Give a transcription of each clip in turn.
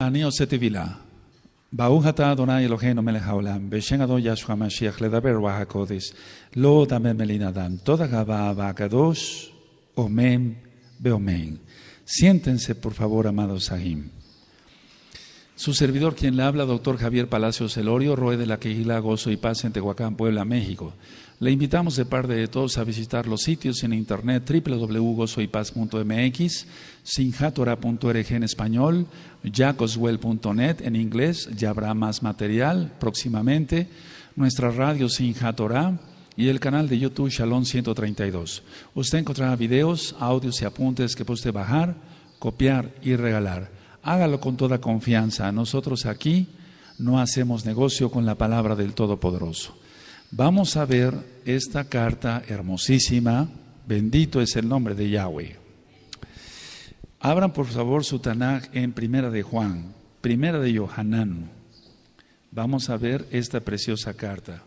Aníos eti vila, baújata adoná elojen no melejaolan, beshengado da suamashiakledaber wahakodis, lota me melinadan, toda gaba avagados, omen, beomen. Siéntense, por favor, amados ahim. Su servidor, quien le habla, doctor Javier Palacios Elorio, roe de la quejila, gozo y paz en Tehuacán, Puebla, México. Le invitamos de parte de todos a visitar los sitios en internet www.gozoypaz.mx, sinjatora.org en español, jacoswell.net en inglés, ya habrá más material próximamente, nuestra radio Sinjatora y el canal de YouTube Shalom 132. Usted encontrará videos, audios y apuntes que puede bajar, copiar y regalar. Hágalo con toda confianza. Nosotros aquí no hacemos negocio con la palabra del Todopoderoso. Vamos a ver esta carta hermosísima. Bendito es el nombre de Yahweh. Abran por favor su Tanaj en Primera de Juan, Primera de Yohanan. Vamos a ver esta preciosa carta.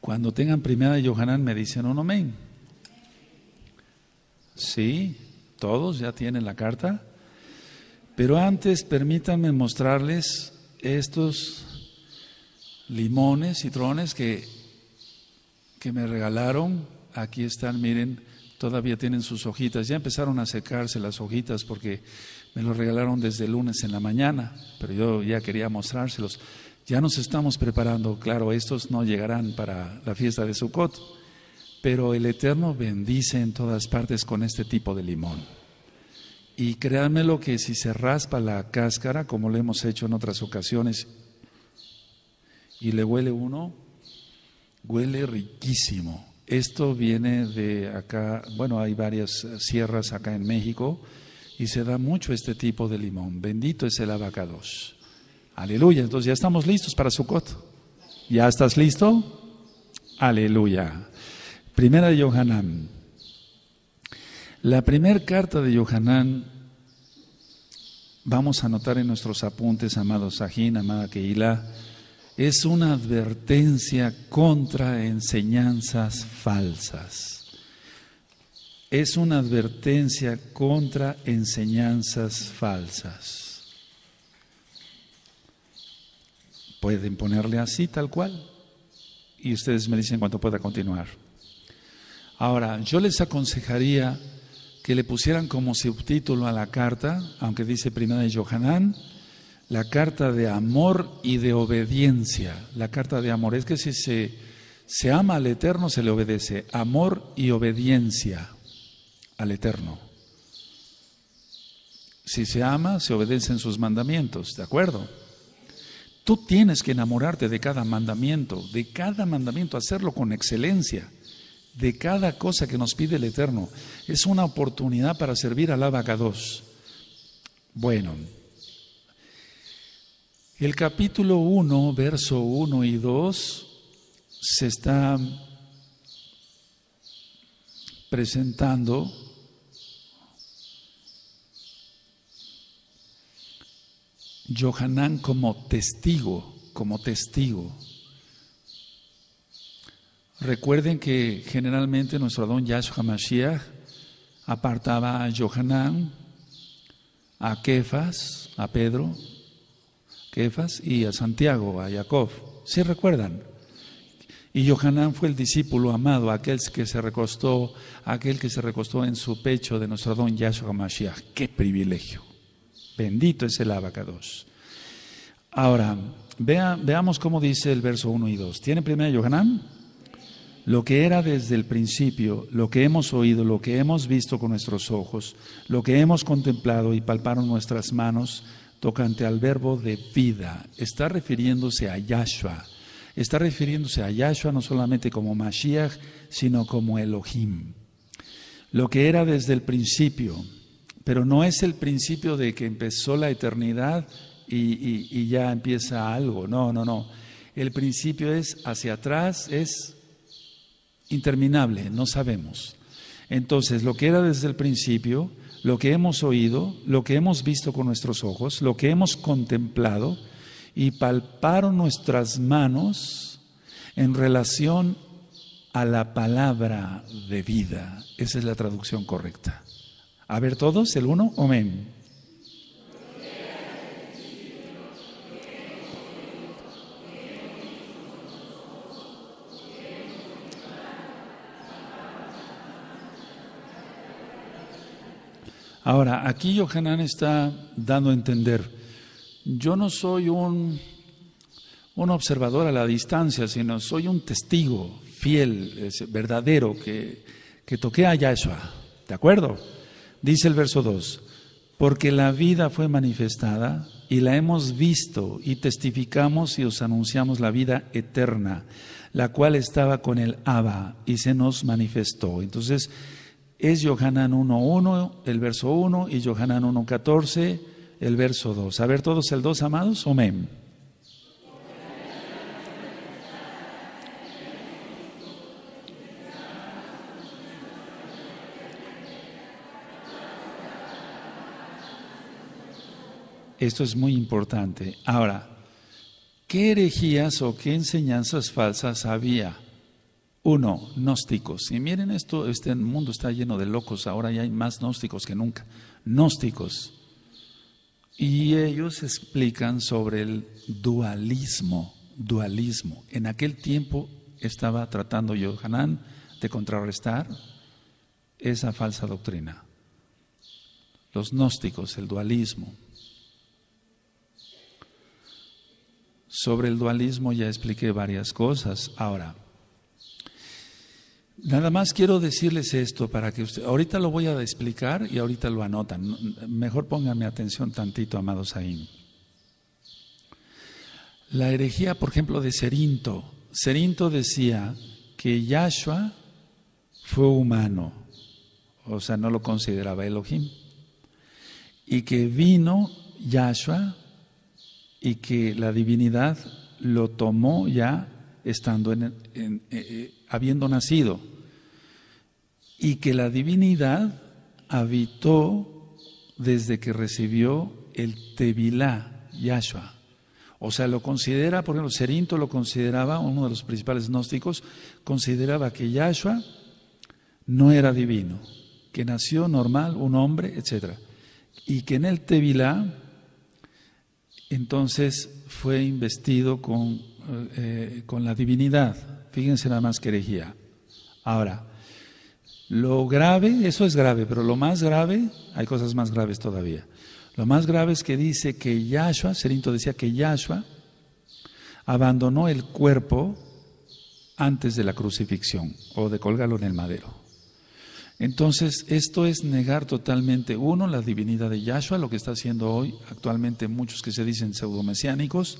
Cuando tengan Primera de Yohanan me dicen un amén. Sí, todos ya tienen la carta. Pero antes permítanme mostrarles estos limones, citrones que, que me regalaron. Aquí están, miren, todavía tienen sus hojitas. Ya empezaron a secarse las hojitas porque me los regalaron desde lunes en la mañana, pero yo ya quería mostrárselos. Ya nos estamos preparando, claro, estos no llegarán para la fiesta de Sukkot, pero el Eterno bendice en todas partes con este tipo de limón. Y créanme lo que si se raspa la cáscara, como lo hemos hecho en otras ocasiones, y le huele uno, huele riquísimo. Esto viene de acá, bueno, hay varias sierras acá en México y se da mucho este tipo de limón. Bendito es el abacados. Aleluya, entonces ya estamos listos para Sukkot. ¿Ya estás listo? Aleluya. Primera de Yohanan. La primera carta de Yohanan vamos a anotar en nuestros apuntes, amados Sajín, amada Keila es una advertencia contra enseñanzas falsas. Es una advertencia contra enseñanzas falsas. Pueden ponerle así, tal cual. Y ustedes me dicen cuánto pueda continuar. Ahora, yo les aconsejaría que le pusieran como subtítulo a la carta, aunque dice primera de Johanán, la carta de amor y de obediencia. La carta de amor es que si se, se ama al Eterno, se le obedece. Amor y obediencia al Eterno. Si se ama, se obedecen sus mandamientos, ¿de acuerdo? Tú tienes que enamorarte de cada mandamiento, de cada mandamiento, hacerlo con excelencia, de cada cosa que nos pide el Eterno. Es una oportunidad para servir al Abacados. Bueno, el capítulo 1, verso 1 y 2 se está presentando Johanán como testigo, como testigo. Recuerden que generalmente nuestro don Yahshua Mashiach apartaba a Johanán, a Kefas, a Pedro, Kefas y a Santiago, a Jacob. se recuerdan? Y Johanán fue el discípulo amado, aquel que se recostó, aquel que se recostó en su pecho de nuestro don Yahshua Mashiach. ¡Qué privilegio! Bendito es el abacados. Ahora, veamos cómo dice el verso 1 y 2. ¿Tiene primero Johanán? Lo que era desde el principio, lo que hemos oído, lo que hemos visto con nuestros ojos, lo que hemos contemplado y palparon nuestras manos tocante al verbo de vida, está refiriéndose a Yahshua. Está refiriéndose a Yahshua no solamente como Mashiach, sino como Elohim. Lo que era desde el principio, pero no es el principio de que empezó la eternidad y, y ya empieza algo. No, no, no. El principio es hacia atrás, es interminable, no sabemos. Entonces, lo que era desde el principio lo que hemos oído, lo que hemos visto con nuestros ojos, lo que hemos contemplado y palparon nuestras manos en relación a la palabra de vida. Esa es la traducción correcta. A ver todos, el uno, amén. Ahora, aquí Yohanan está dando a entender, yo no soy un, un observador a la distancia, sino soy un testigo fiel, verdadero, que, que toqué a Yahshua. ¿De acuerdo? Dice el verso 2, porque la vida fue manifestada y la hemos visto y testificamos y os anunciamos la vida eterna, la cual estaba con el Abba y se nos manifestó. Entonces, es Yohanan 1.1, el verso 1, y Yohanan 1.14, el verso 2. A ver todos el 2, amados. Amén. Esto es muy importante. Ahora, ¿qué herejías o qué enseñanzas falsas había? Uno, gnósticos. Y miren esto, este mundo está lleno de locos, ahora ya hay más gnósticos que nunca. Gnósticos. Y ellos explican sobre el dualismo, dualismo. En aquel tiempo estaba tratando Yohanan de contrarrestar esa falsa doctrina. Los gnósticos, el dualismo. Sobre el dualismo ya expliqué varias cosas. Ahora, Nada más quiero decirles esto para que ustedes ahorita lo voy a explicar y ahorita lo anotan. Mejor pónganme atención tantito, amados ahí. La herejía, por ejemplo, de Serinto. Serinto decía que Yahshua fue humano, o sea, no lo consideraba Elohim, y que vino Yahshua y que la divinidad lo tomó ya estando en, en eh, eh, habiendo nacido, y que la divinidad habitó desde que recibió el Tevilá, Yahshua. O sea, lo considera, por ejemplo, Serinto lo consideraba, uno de los principales gnósticos, consideraba que Yahshua no era divino, que nació normal, un hombre, etc. Y que en el Tevilá, entonces fue investido con eh, con la divinidad. Fíjense nada más que herejía. Ahora, lo grave, eso es grave, pero lo más grave, hay cosas más graves todavía. Lo más grave es que dice que Yahshua, Serinto decía que Yahshua abandonó el cuerpo antes de la crucifixión o de colgarlo en el madero. Entonces, esto es negar totalmente, uno, la divinidad de Yahshua, lo que está haciendo hoy actualmente muchos que se dicen pseudomesiánicos,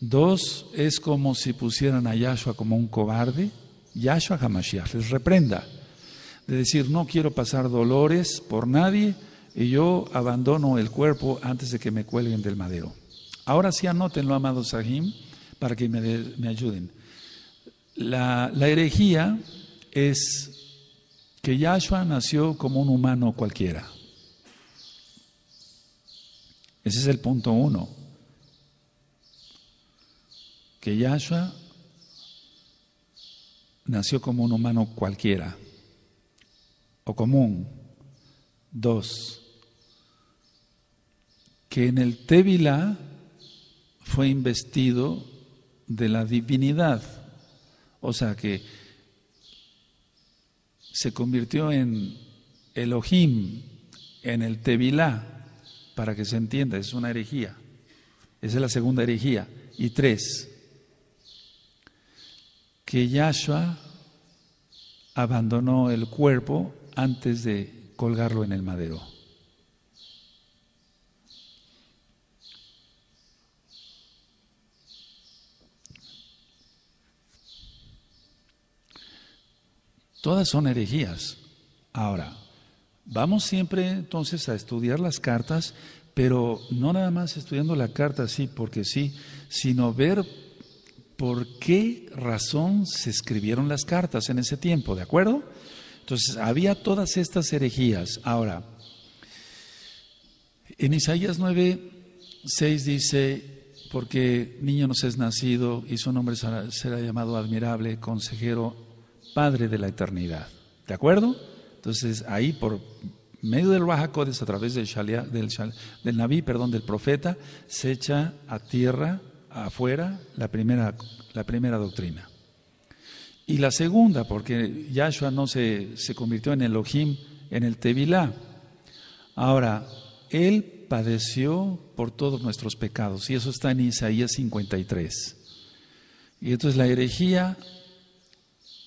Dos, es como si pusieran a Yahshua como un cobarde. Yahshua Hamashiach les reprenda. De decir, no quiero pasar dolores por nadie y yo abandono el cuerpo antes de que me cuelguen del madero. Ahora sí anótenlo, amados Sahim, para que me, ayuden. La, la herejía es que Yahshua nació como un humano cualquiera. Ese es el punto uno que Yahshua nació como un humano cualquiera o común. Dos, que en el Tevilá fue investido de la divinidad, o sea que se convirtió en Elohim, en el Tevilá, para que se entienda, es una herejía. Esa es la segunda herejía. Y tres, que Yahshua abandonó el cuerpo antes de colgarlo en el madero. Todas son herejías. Ahora, vamos siempre entonces a estudiar las cartas, pero no nada más estudiando la carta, así porque sí, sino ver por qué razón se escribieron las cartas en ese tiempo, ¿de acuerdo? Entonces, había todas estas herejías. Ahora, en Isaías 96 dice, porque niño nos es nacido y su nombre será, llamado admirable, consejero, padre de la eternidad. ¿De acuerdo? Entonces, ahí por medio del Bajacodes, a través del, Shalia, del, del Naví, perdón, del profeta, se echa a tierra afuera la primera, la primera doctrina. Y la segunda, porque Yahshua no se, se convirtió en Elohim en el Tevilá. Ahora, Él padeció por todos nuestros pecados, y eso está en Isaías 53. Y entonces la herejía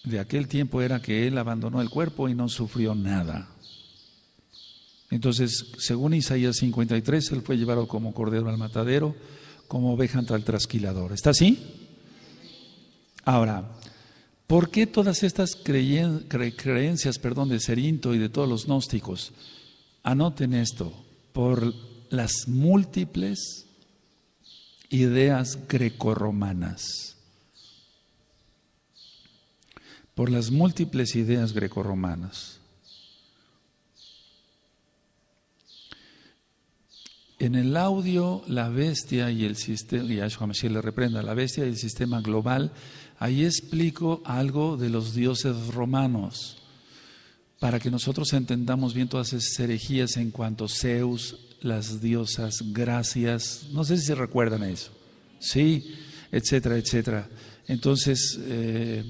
de aquel tiempo era que Él abandonó el cuerpo y no sufrió nada. Entonces, según Isaías 53, Él fue llevado como cordero al matadero como oveja ante el trasquilador. ¿Está así? Ahora, ¿por qué todas estas creencias perdón, de Cerinto y de todos los gnósticos? Anoten esto, por las múltiples ideas grecorromanas. Por las múltiples ideas grecorromanas. En el audio, la bestia y el sistema, y le reprenda, la bestia y el sistema global, ahí explico algo de los dioses romanos, para que nosotros entendamos bien todas esas herejías en cuanto a Zeus, las diosas, gracias, no sé si se recuerdan eso, sí, etcétera, etcétera. Entonces, eh,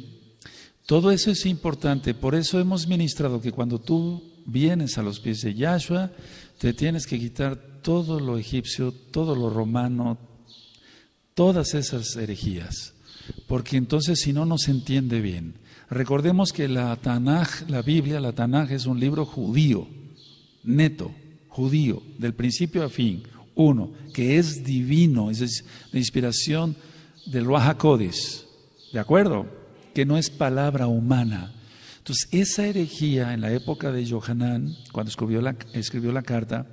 todo eso es importante, por eso hemos ministrado que cuando tú vienes a los pies de Yahshua, te tienes que quitar todo lo egipcio, todo lo romano, todas esas herejías, porque entonces si no, no se entiende bien. Recordemos que la Tanaj, la Biblia, la Tanaj es un libro judío, neto, judío, del principio a fin. Uno, que es divino, es la inspiración del Ruach ¿de acuerdo? Que no es palabra humana, entonces, esa herejía en la época de Johanán, cuando escribió la, carta,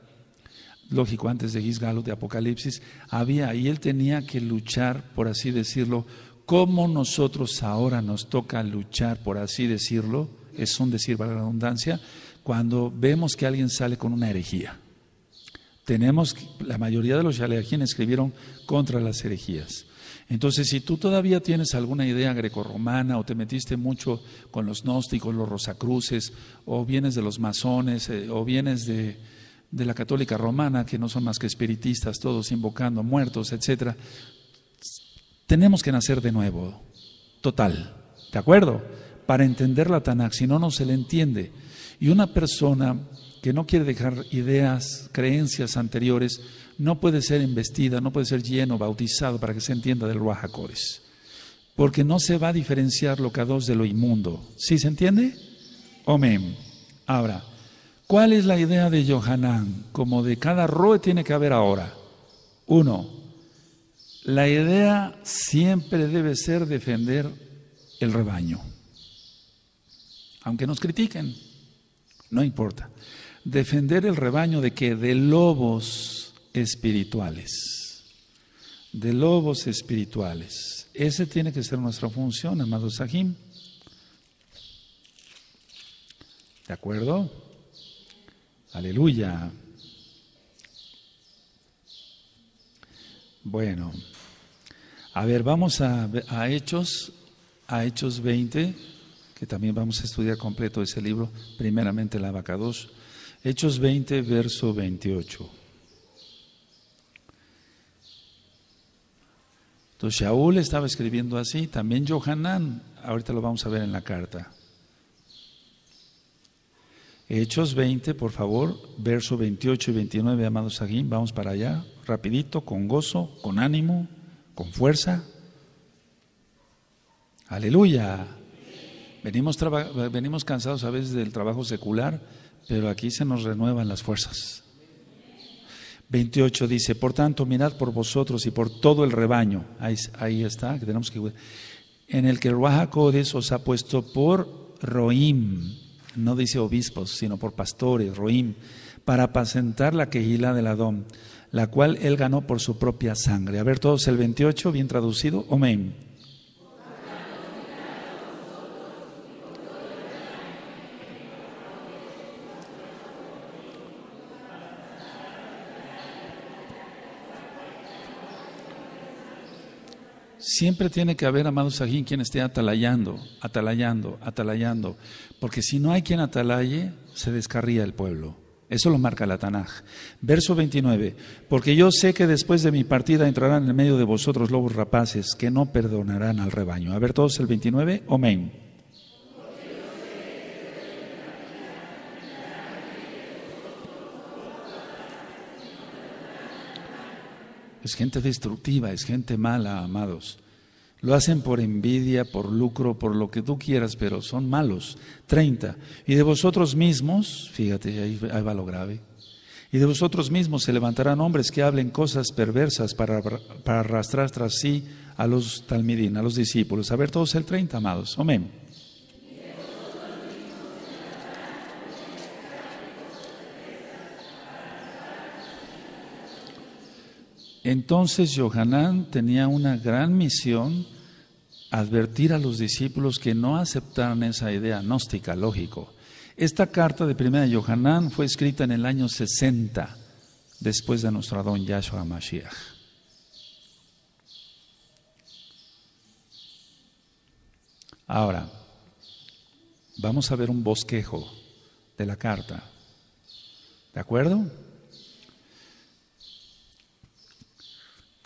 lógico, antes de Gisgalo, de Apocalipsis, había, y él tenía que luchar, por así decirlo, como nosotros ahora nos toca luchar, por así decirlo, es un decir para la redundancia, cuando vemos que alguien sale con una herejía. Tenemos, la mayoría de los shaleajín escribieron contra las herejías. Entonces, si tú todavía tienes alguna idea grecorromana o te metiste mucho con los gnósticos, los rosacruces, o vienes de los masones, eh, o vienes de, la católica romana, que no son más que espiritistas, todos invocando muertos, etc., tenemos que nacer de nuevo, total, ¿de acuerdo? Para entender la Tanakh, si no, no se le entiende. Y una persona que no quiere dejar ideas, creencias anteriores, no puede ser embestida, no puede ser lleno, bautizado, para que se entienda del Ruajacodes. Porque no se va a diferenciar lo cados de lo inmundo. ¿Sí se entiende? Amén. Ahora, ¿cuál es la idea de Yohanan? Como de cada roe tiene que haber ahora. Uno, la idea siempre debe ser defender el rebaño. Aunque nos critiquen, no importa. Defender el rebaño de que de lobos espirituales, de lobos espirituales. Esa tiene que ser nuestra función, amado Sahim. ¿De acuerdo? Aleluya. Bueno, a ver, vamos a, a, Hechos, a Hechos 20, que también vamos a estudiar completo ese libro, primeramente la vaca 2. Hechos 20, verso 28. Entonces Shaul estaba escribiendo así, también Johanán, ahorita lo vamos a ver en la carta. Hechos 20, por favor, verso 28 y 29, amados aquí, vamos para allá, rapidito, con gozo, con ánimo, con fuerza. Aleluya. Venimos, venimos cansados a veces del trabajo secular, pero aquí se nos renuevan las fuerzas. 28 dice, por tanto, mirad por vosotros y por todo el rebaño, ahí, está, que tenemos que en el que el Ruajacodes os ha puesto por Roim, no dice obispos, sino por pastores, Roim, para apacentar la quejila del Adón, la cual él ganó por su propia sangre. A ver todos el 28, bien traducido, Omen. Siempre tiene que haber, Amado Sajín, quien esté atalayando, atalayando, atalayando. Porque si no hay quien atalaye, se descarría el pueblo. Eso lo marca la Tanaj. Verso 29. Porque yo sé que después de mi partida entrarán en medio de vosotros lobos rapaces que no perdonarán al rebaño. A ver todos el 29. Amén. Es gente destructiva, es gente mala, amados. Lo hacen por envidia, por lucro, por lo que tú quieras, pero son malos. treinta Y de vosotros mismos, fíjate, ahí, va lo grave. Y de vosotros mismos se levantarán hombres que hablen cosas perversas para, arrastrar tras sí a los talmidín, a los discípulos. A ver, todos el treinta amados. Amén. Entonces Johanán tenía una gran misión, advertir a los discípulos que no aceptaran esa idea gnóstica, lógico. Esta carta de primera de fue escrita en el año 60, después de nuestro don Yahshua Mashiach. Ahora, vamos a ver un bosquejo de la carta. ¿De acuerdo?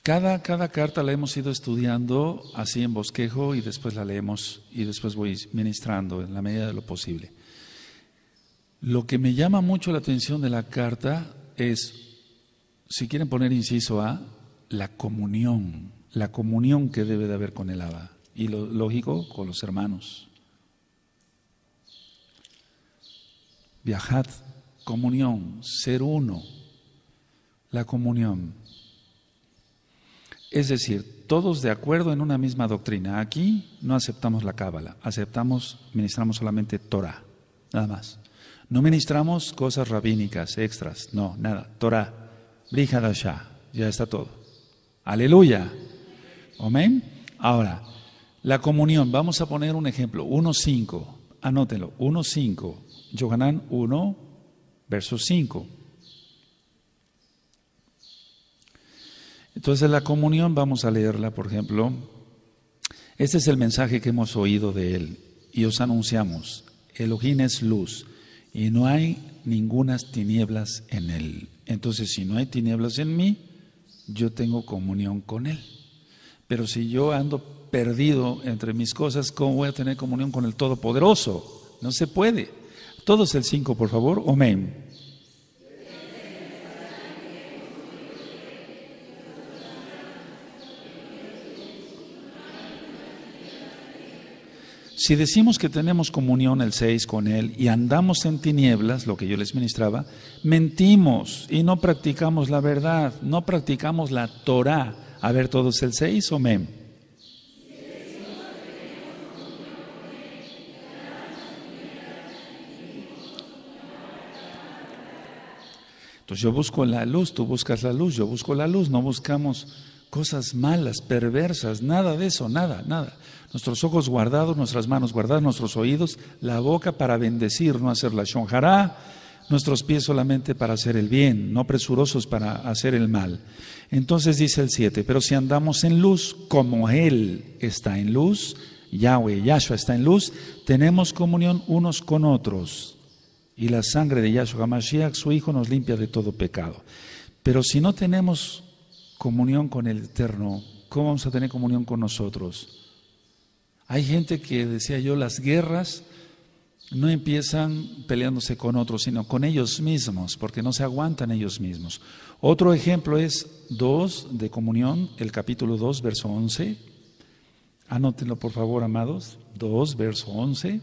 Cada, carta la hemos ido estudiando así en bosquejo y después la leemos y después voy ministrando en la medida de lo posible. Lo que me llama mucho la atención de la carta es, si quieren poner inciso A, la comunión, la comunión que debe de haber con el Aba y lo lógico con los hermanos. Viajad, comunión, ser uno, la comunión. Es decir, todos de acuerdo en una misma doctrina. Aquí no aceptamos la cábala, aceptamos, ministramos solamente Torah, nada más. No ministramos cosas rabínicas, extras, no, nada. Torah, Brihadashah, ya está todo. Aleluya. Amén. Ahora, la comunión, vamos a poner un ejemplo, 1.5, anótenlo, 1.5, Yohanan 1, verso 5. Entonces la comunión, vamos a leerla, por ejemplo. Este es el mensaje que hemos oído de Él y os anunciamos. Elohim es luz y no hay ningunas tinieblas en Él. Entonces si no hay tinieblas en mí, yo tengo comunión con Él. Pero si yo ando perdido entre mis cosas, ¿cómo voy a tener comunión con el Todopoderoso? No se puede. Todos el cinco, por favor. Amén. Si decimos que tenemos comunión el 6 con Él y andamos en tinieblas, lo que yo les ministraba, mentimos y no practicamos la verdad, no practicamos la Torah. A ver todos el 6 o mem. Entonces yo busco la luz, tú buscas la luz, yo busco la luz, no buscamos cosas malas, perversas, nada de eso, nada, nada nuestros ojos guardados, nuestras manos guardadas, nuestros oídos, la boca para bendecir, no hacer la shonjará, nuestros pies solamente para hacer el bien, no presurosos para hacer el mal. Entonces dice el 7, pero si andamos en luz, como Él está en luz, Yahweh, Yahshua está en luz, tenemos comunión unos con otros. Y la sangre de Yahshua Mashiach, su Hijo, nos limpia de todo pecado. Pero si no tenemos comunión con el Eterno, ¿cómo vamos a tener comunión con nosotros? Hay gente que, decía yo, las guerras no empiezan peleándose con otros, sino con ellos mismos, porque no se aguantan ellos mismos. Otro ejemplo es 2 de comunión, el capítulo 2, verso 11. Anótenlo, por favor, amados. 2, verso 11.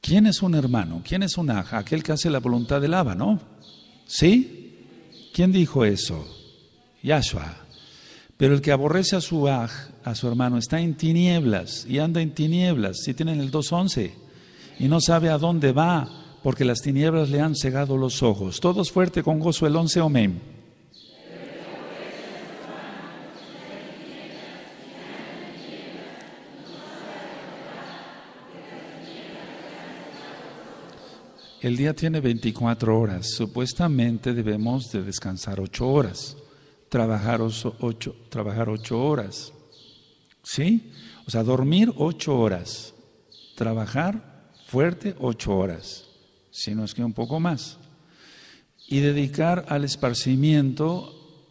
¿Quién es un hermano? ¿Quién es un aja? Aquel que hace la voluntad del Abba, ¿no? ¿Sí? ¿Quién dijo eso? Yahshua. Pero el que aborrece a su aj, a su hermano, está en tinieblas y anda en tinieblas, si tienen el 2.11, y no sabe a dónde va, porque las tinieblas le han cegado los ojos. Todos fuerte con gozo el 11, amén. El día tiene 24 horas, supuestamente debemos de descansar 8 horas trabajar ocho, trabajar horas. ¿Sí? O sea, dormir ocho horas, trabajar fuerte ocho horas, si no es que un poco más. Y dedicar al esparcimiento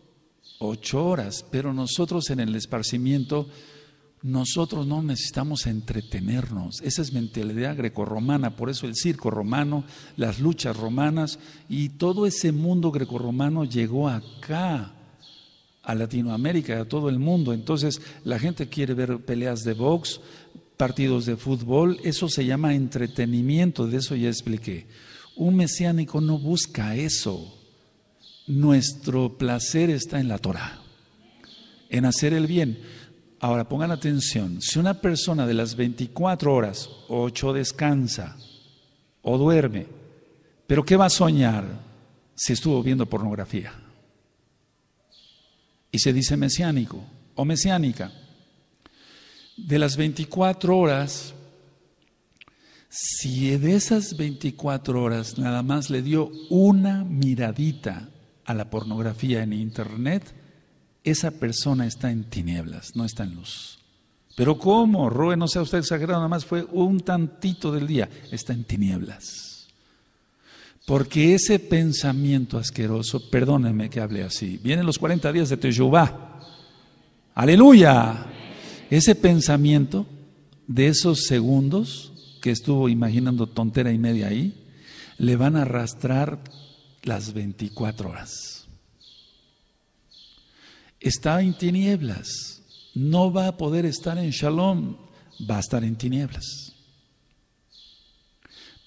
ocho horas, pero nosotros en el esparcimiento, nosotros no necesitamos entretenernos. Esa es mentalidad grecorromana, por eso el circo romano, las luchas romanas y todo ese mundo grecorromano llegó acá a Latinoamérica, a todo el mundo. Entonces la gente quiere ver peleas de box, partidos de fútbol, eso se llama entretenimiento, de eso ya expliqué. Un mesiánico no busca eso. Nuestro placer está en la Torah, en hacer el bien. Ahora pongan atención, si una persona de las 24 horas, 8 descansa o duerme, pero ¿qué va a soñar si estuvo viendo pornografía? y se dice mesiánico o mesiánica. De las 24 horas, si de esas 24 horas nada más le dio una miradita a la pornografía en Internet, esa persona está en tinieblas, no está en luz. Pero ¿cómo? Roe, no sea usted exagerado, nada más fue un tantito del día, está en tinieblas. Porque ese pensamiento asqueroso, perdónenme que hable así, vienen los 40 días de Teyubá. Aleluya. Ese pensamiento de esos segundos que estuvo imaginando tontera y media ahí, le van a arrastrar las 24 horas. Está en tinieblas, no va a poder estar en shalom, va a estar en tinieblas.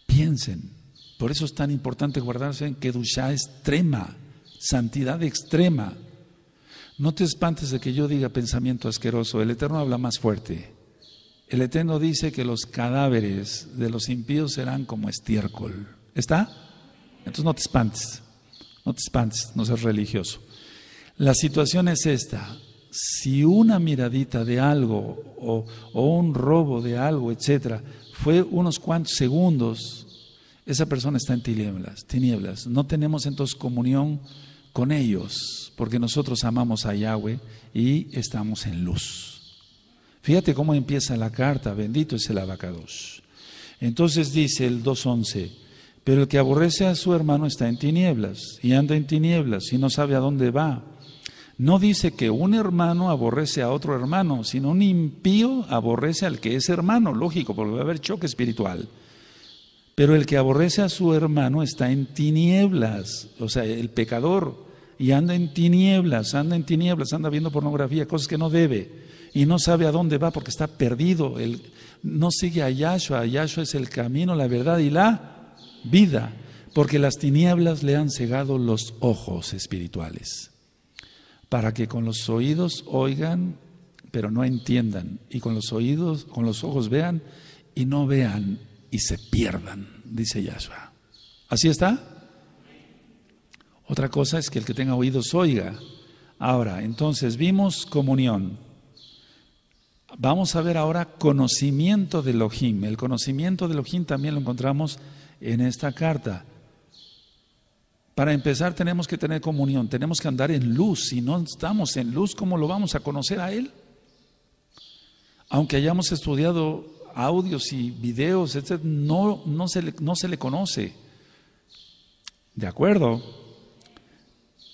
Piensen, por eso es tan importante guardarse en Kedushá extrema, santidad extrema. No te espantes de que yo diga pensamiento asqueroso, el Eterno habla más fuerte. El Eterno dice que los cadáveres de los impíos serán como estiércol. ¿Está? Entonces no te espantes, no te espantes, no seas religioso. La situación es esta, si una miradita de algo o, o un robo de algo, etcétera, fue unos cuantos segundos, esa persona está en tinieblas, tinieblas. No tenemos entonces comunión con ellos, porque nosotros amamos a Yahweh y estamos en luz. Fíjate cómo empieza la carta, bendito es el abacados. Entonces dice el 2.11, pero el que aborrece a su hermano está en tinieblas y anda en tinieblas y no sabe a dónde va. No dice que un hermano aborrece a otro hermano, sino un impío aborrece al que es hermano, lógico, porque va a haber choque espiritual. Pero el que aborrece a su hermano está en tinieblas, o sea, el pecador, y anda en tinieblas, anda en tinieblas, anda viendo pornografía, cosas que no debe, y no sabe a dónde va porque está perdido, el, no sigue a Yahshua, Yahshua es el camino, la verdad y la vida, porque las tinieblas le han cegado los ojos espirituales, para que con los oídos oigan, pero no entiendan, y con los oídos, con los ojos vean y no vean, y se pierdan, dice Yahshua. ¿Así está? Otra cosa es que el que tenga oídos oiga. Ahora, entonces vimos comunión. Vamos a ver ahora conocimiento de Elohim. El conocimiento de Elohim también lo encontramos en esta carta. Para empezar tenemos que tener comunión, tenemos que andar en luz. Si no estamos en luz, ¿cómo lo vamos a conocer a Él? Aunque hayamos estudiado audios y videos, etc., no, no, se le, no se le conoce. ¿De acuerdo?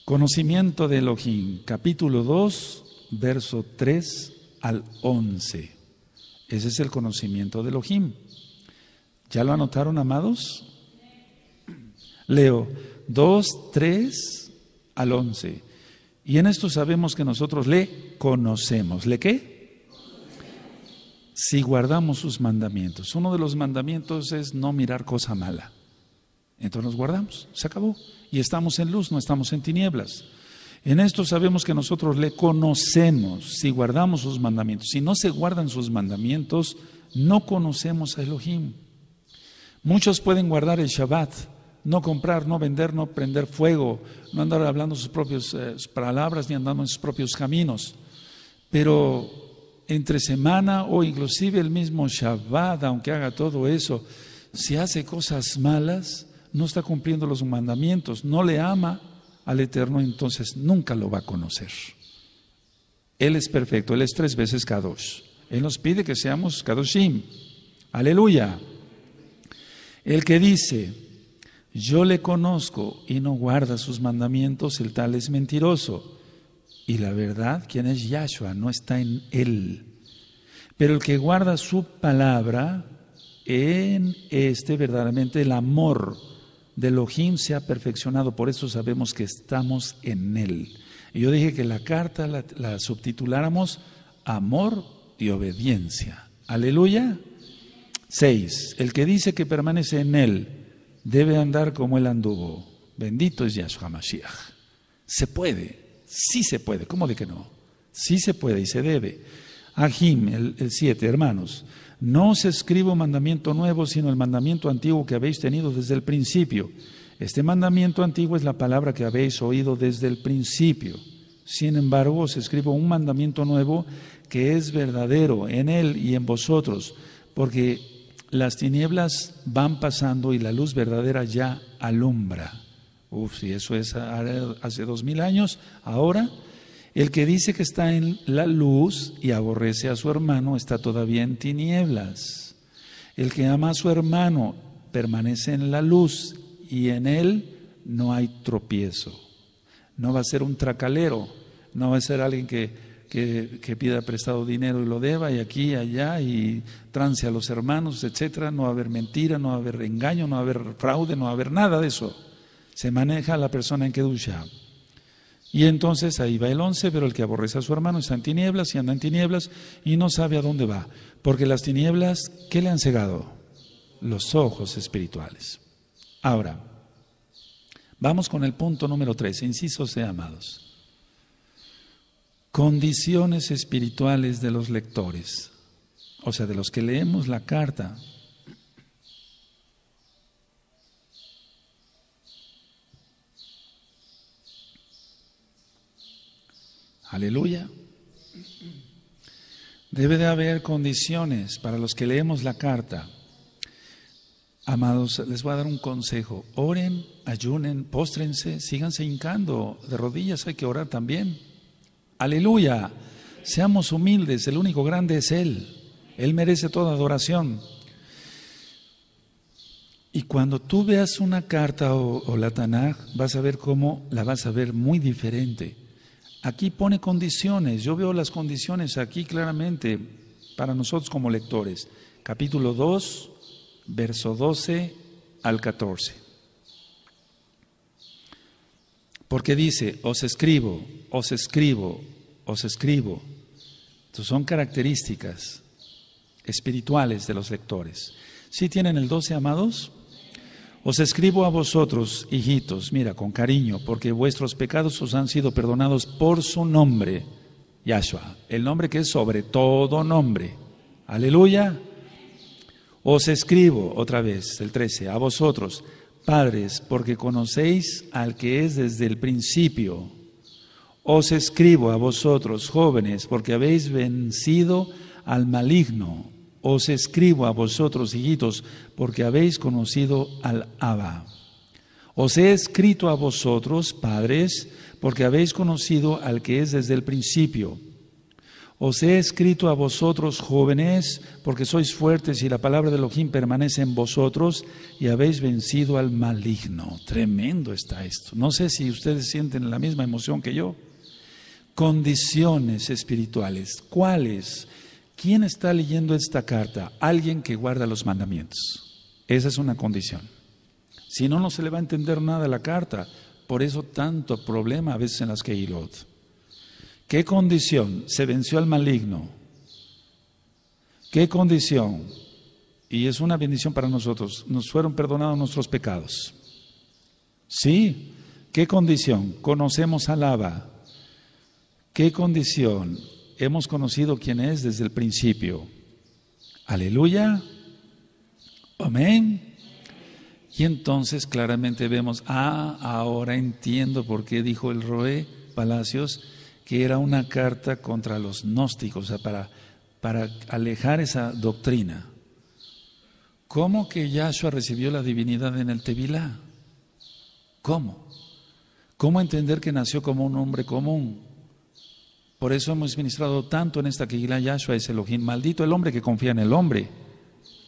Conocimiento de Elohim, capítulo 2, verso 3 al 11. Ese es el conocimiento de Elohim. ¿Ya lo anotaron, amados? Leo 2, 3 al 11. Y en esto sabemos que nosotros le conocemos. ¿Le qué? si guardamos sus mandamientos. Uno de los mandamientos es no mirar cosa mala. Entonces nos guardamos, se acabó. Y estamos en luz, no estamos en tinieblas. En esto sabemos que nosotros le conocemos si guardamos sus mandamientos. Si no se guardan sus mandamientos, no conocemos a Elohim. Muchos pueden guardar el Shabbat, no comprar, no vender, no prender fuego, no andar hablando sus propias eh, palabras ni andando en sus propios caminos. Pero entre semana o inclusive el mismo Shabbat, aunque haga todo eso, si hace cosas malas, no está cumpliendo los mandamientos, no le ama al Eterno, entonces nunca lo va a conocer. Él es perfecto, Él es tres veces Kadosh. Él nos pide que seamos Kadoshim. Aleluya. El que dice, yo le conozco y no guarda sus mandamientos, el tal es mentiroso y la verdad, quien es Yahshua, no está en él. Pero el que guarda su palabra, en este verdaderamente el amor de Elohim se ha perfeccionado. Por eso sabemos que estamos en él. Y yo dije que la carta la, la subtituláramos Amor y Obediencia. Aleluya. 6. El que dice que permanece en él debe andar como él anduvo. Bendito es Yahshua Mashiach. Se puede. Sí se puede, ¿cómo de que no? Sí se puede y se debe. Ajim, el 7, hermanos, no os escribo mandamiento nuevo, sino el mandamiento antiguo que habéis tenido desde el principio. Este mandamiento antiguo es la palabra que habéis oído desde el principio. Sin embargo, os escribo un mandamiento nuevo que es verdadero en él y en vosotros, porque las tinieblas van pasando y la luz verdadera ya alumbra. Uf, si eso es hace dos mil años, ahora el que dice que está en la luz y aborrece a su hermano está todavía en tinieblas. El que ama a su hermano permanece en la luz y en él no hay tropiezo. No va a ser un tracalero, no va a ser alguien que, que, pida prestado dinero y lo deba y aquí y allá y trance a los hermanos, etcétera. No va a haber mentira, no va a haber engaño, no va a haber fraude, no va a haber nada de eso se maneja la persona en ducha Y entonces ahí va el 11, pero el que aborrece a su hermano está en tinieblas y anda en tinieblas y no sabe a dónde va, porque las tinieblas, ¿qué le han cegado? Los ojos espirituales. Ahora, vamos con el punto número tres, inciso sea amados. Condiciones espirituales de los lectores, o sea, de los que leemos la carta, Aleluya. Debe de haber condiciones para los que leemos la carta. Amados, les voy a dar un consejo. Oren, ayunen, póstrense, síganse hincando. De rodillas hay que orar también. Aleluya. Seamos humildes, el único grande es Él. Él merece toda adoración. Y cuando tú veas una carta o, la Tanaj, vas a ver cómo la vas a ver muy diferente. Aquí pone condiciones, yo veo las condiciones aquí claramente para nosotros como lectores. Capítulo 2, verso 12 al 14. Porque dice, os escribo, os escribo, os escribo. son características espirituales de los lectores. ¿Sí tienen el 12, amados? Os escribo a vosotros, hijitos, mira, con cariño, porque vuestros pecados os han sido perdonados por su nombre, Yahshua, el nombre que es sobre todo nombre. Aleluya. Os escribo otra vez, el 13, a vosotros, padres, porque conocéis al que es desde el principio. Os escribo a vosotros, jóvenes, porque habéis vencido al maligno os escribo a vosotros, hijitos, porque habéis conocido al Abba. Os he escrito a vosotros, padres, porque habéis conocido al que es desde el principio. Os he escrito a vosotros, jóvenes, porque sois fuertes y la palabra de Elohim permanece en vosotros y habéis vencido al maligno. Tremendo está esto. No sé si ustedes sienten la misma emoción que yo. Condiciones espirituales. ¿Cuáles? ¿Quién está leyendo esta carta? Alguien que guarda los mandamientos. Esa es una condición. Si no, no se le va a entender nada a la carta. Por eso tanto problema a veces en las que Lot. ¿Qué condición? Se venció al maligno. ¿Qué condición? Y es una bendición para nosotros. Nos fueron perdonados nuestros pecados. Sí. ¿Qué condición? Conocemos al lava ¿Qué condición? hemos conocido quién es desde el principio. Aleluya. Amén. Y entonces claramente vemos, ah, ahora entiendo por qué dijo el Roe Palacios que era una carta contra los gnósticos, o sea, para, para alejar esa doctrina. ¿Cómo que Yahshua recibió la divinidad en el Tevilá? ¿Cómo? ¿Cómo entender que nació como un hombre común? Por eso hemos ministrado tanto en esta Keilah Yahshua es Elohim. Maldito el hombre que confía en el hombre.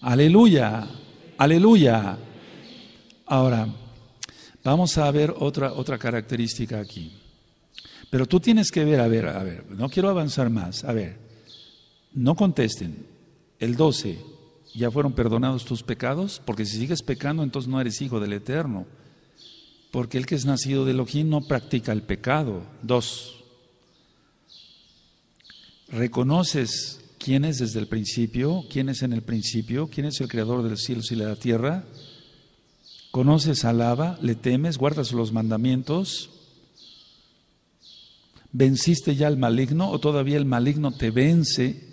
Aleluya, aleluya. Ahora, vamos a ver otra, otra característica aquí. Pero tú tienes que ver, a ver, a ver, no quiero avanzar más. A ver, no contesten. El 12, ¿ya fueron perdonados tus pecados? Porque si sigues pecando, entonces no eres hijo del Eterno. Porque el que es nacido de Elohim no practica el pecado. Dos reconoces quién es desde el principio, quién es en el principio, quién es el creador del cielo y de la tierra, conoces, alaba, le temes, guardas los mandamientos, venciste ya al maligno o todavía el maligno te vence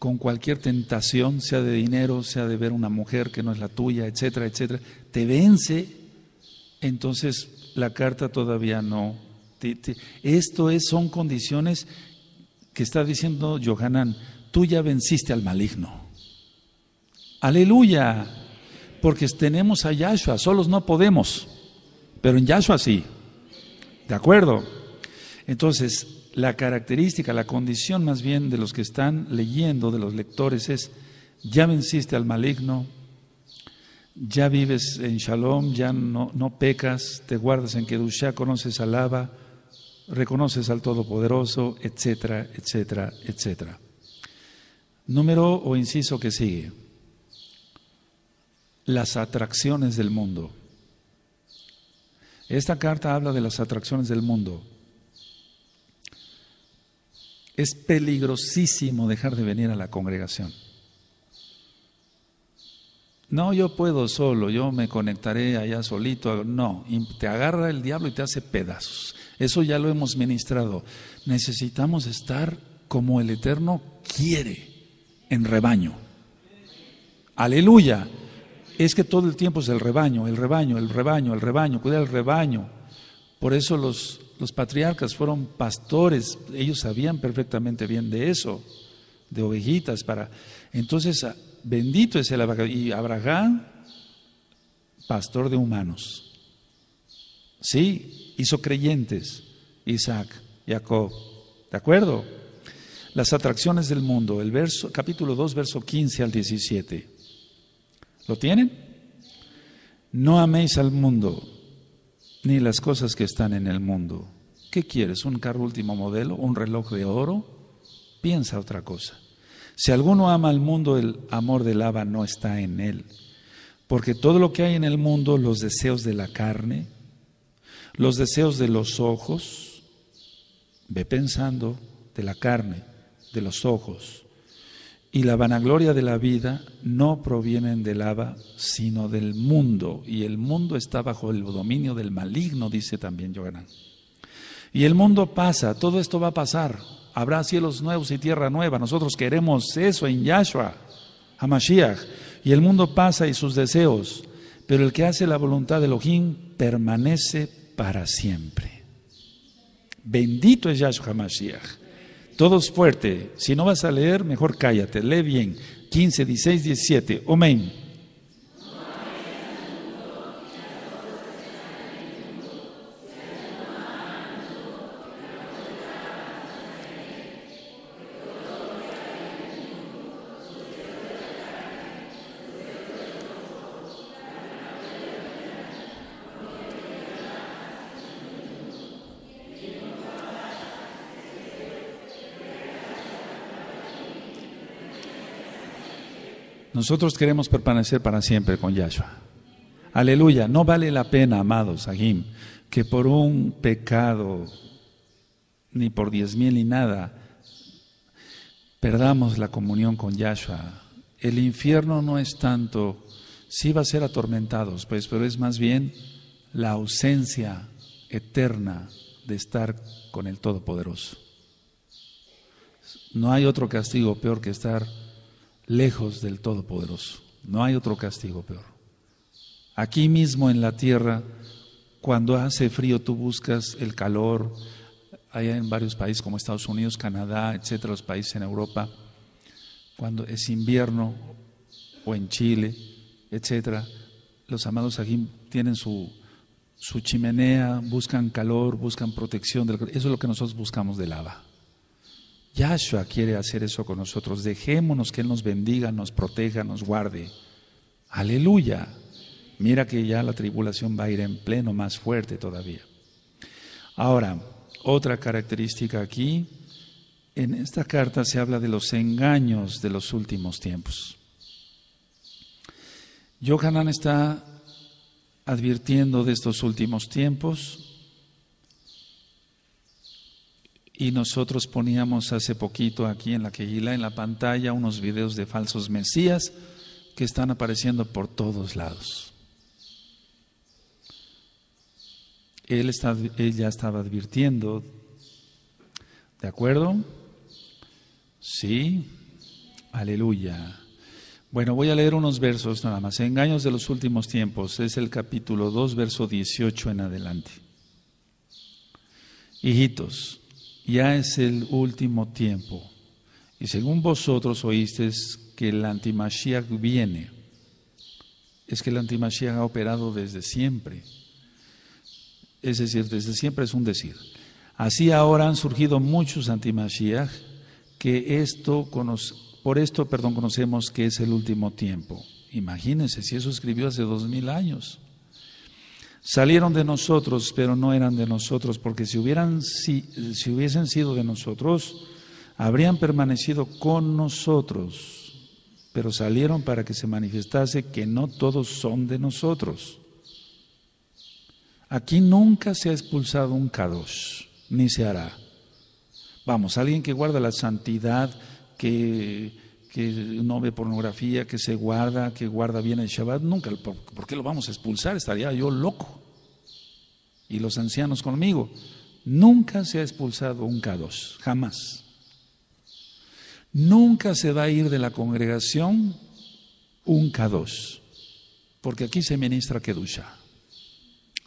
con cualquier tentación, sea de dinero, sea de ver una mujer que no es la tuya, etcétera, etcétera, te vence, entonces la carta todavía no. esto es, son condiciones que está diciendo Johanan, tú ya venciste al maligno. Aleluya, porque tenemos a Yahshua, solos no podemos, pero en Yahshua sí. ¿De acuerdo? Entonces, la característica, la condición más bien de los que están leyendo, de los lectores, es, ya venciste al maligno, ya vives en shalom, ya no, pecas, te guardas en Kedushá, conoces alaba reconoces al Todopoderoso, etcétera, etcétera, etcétera. Número o inciso que sigue. Las atracciones del mundo. Esta carta habla de las atracciones del mundo. Es peligrosísimo dejar de venir a la congregación. No, yo puedo solo, yo me conectaré allá solito. No, te agarra el diablo y te hace pedazos. Eso ya lo hemos ministrado. Necesitamos estar como el Eterno quiere, en rebaño. Aleluya. Es que todo el tiempo es el rebaño, el rebaño, el rebaño, el rebaño, cuidar el rebaño. Por eso los, los patriarcas fueron pastores, ellos sabían perfectamente bien de eso, de ovejitas para. Entonces, ah, bendito es el Abraham, y Abraham, pastor de humanos. Sí, hizo creyentes Isaac, Jacob. ¿De acuerdo? Las atracciones del mundo, el verso, capítulo 2, verso 15 al 17. ¿Lo tienen? No améis al mundo, ni las cosas que están en el mundo. ¿Qué quieres? ¿Un carro último modelo? ¿Un reloj de oro? Piensa otra cosa. Si alguno ama al mundo, el amor del lava no está en él. Porque todo lo que hay en el mundo, los deseos de la carne, los deseos de los ojos, ve pensando de la carne, de los ojos, y la vanagloria de la vida no provienen del Abba, sino del mundo, y el mundo está bajo el dominio del maligno, dice también Yohanan. Y el mundo pasa, todo esto va a pasar, habrá cielos nuevos y tierra nueva, nosotros queremos eso en Yahshua, Hamashiach, y el mundo pasa y sus deseos, pero el que hace la voluntad de Elohim permanece para siempre. Bendito es Yahshua Mashiach. Todos fuerte. Si no vas a leer, mejor cállate. Lee bien. 15, 16, 17. Amén. Nosotros queremos permanecer para siempre con Yahshua. Aleluya. No vale la pena, amados, Agim, que por un pecado, ni por diez mil, ni nada, perdamos la comunión con Yahshua. El infierno no es tanto, si va a ser atormentados, pues, pero es más bien la ausencia eterna de estar con el Todopoderoso. No hay otro castigo peor que estar lejos del Todopoderoso. No hay otro castigo peor. Aquí mismo en la tierra, cuando hace frío, tú buscas el calor. hay en varios países como Estados Unidos, Canadá, etcétera, los países en Europa. Cuando es invierno o en Chile, etcétera, los amados aquí tienen su, su chimenea, buscan calor, buscan protección. eso es lo que nosotros buscamos de lava. Yahshua quiere hacer eso con nosotros. Dejémonos que Él nos bendiga, nos proteja, nos guarde. Aleluya. Mira que ya la tribulación va a ir en pleno más fuerte todavía. Ahora, otra característica aquí, en esta carta se habla de los engaños de los últimos tiempos. Yohanan está advirtiendo de estos últimos tiempos, Y nosotros poníamos hace poquito aquí en la quejila, en la pantalla, unos videos de falsos mesías que están apareciendo por todos lados. Él, está, él ya estaba advirtiendo, ¿de acuerdo? Sí, aleluya. Bueno, voy a leer unos versos nada más. Engaños de los últimos tiempos. Es el capítulo 2, verso 18 en adelante. Hijitos, ya es el último tiempo. Y según vosotros oísteis que el antimashiach viene, es que el antimashiach ha operado desde siempre. Es decir, desde siempre es un decir. Así ahora han surgido muchos antimashiach que esto por esto, perdón, conocemos que es el último tiempo. Imagínense si eso escribió hace dos mil años. Salieron de nosotros, pero no eran de nosotros, porque si, hubieran, si, si hubiesen sido de nosotros, habrían permanecido con nosotros, pero salieron para que se manifestase que no todos son de nosotros. Aquí nunca se ha expulsado un kadosh, ni se hará. Vamos, alguien que guarda la santidad, que que no ve pornografía, que se guarda, que guarda bien el Shabbat, nunca, ¿por, qué lo vamos a expulsar? Estaría yo loco. Y los ancianos conmigo, nunca se ha expulsado un K2, jamás. Nunca se va a ir de la congregación un K2, porque aquí se ministra Kedusha.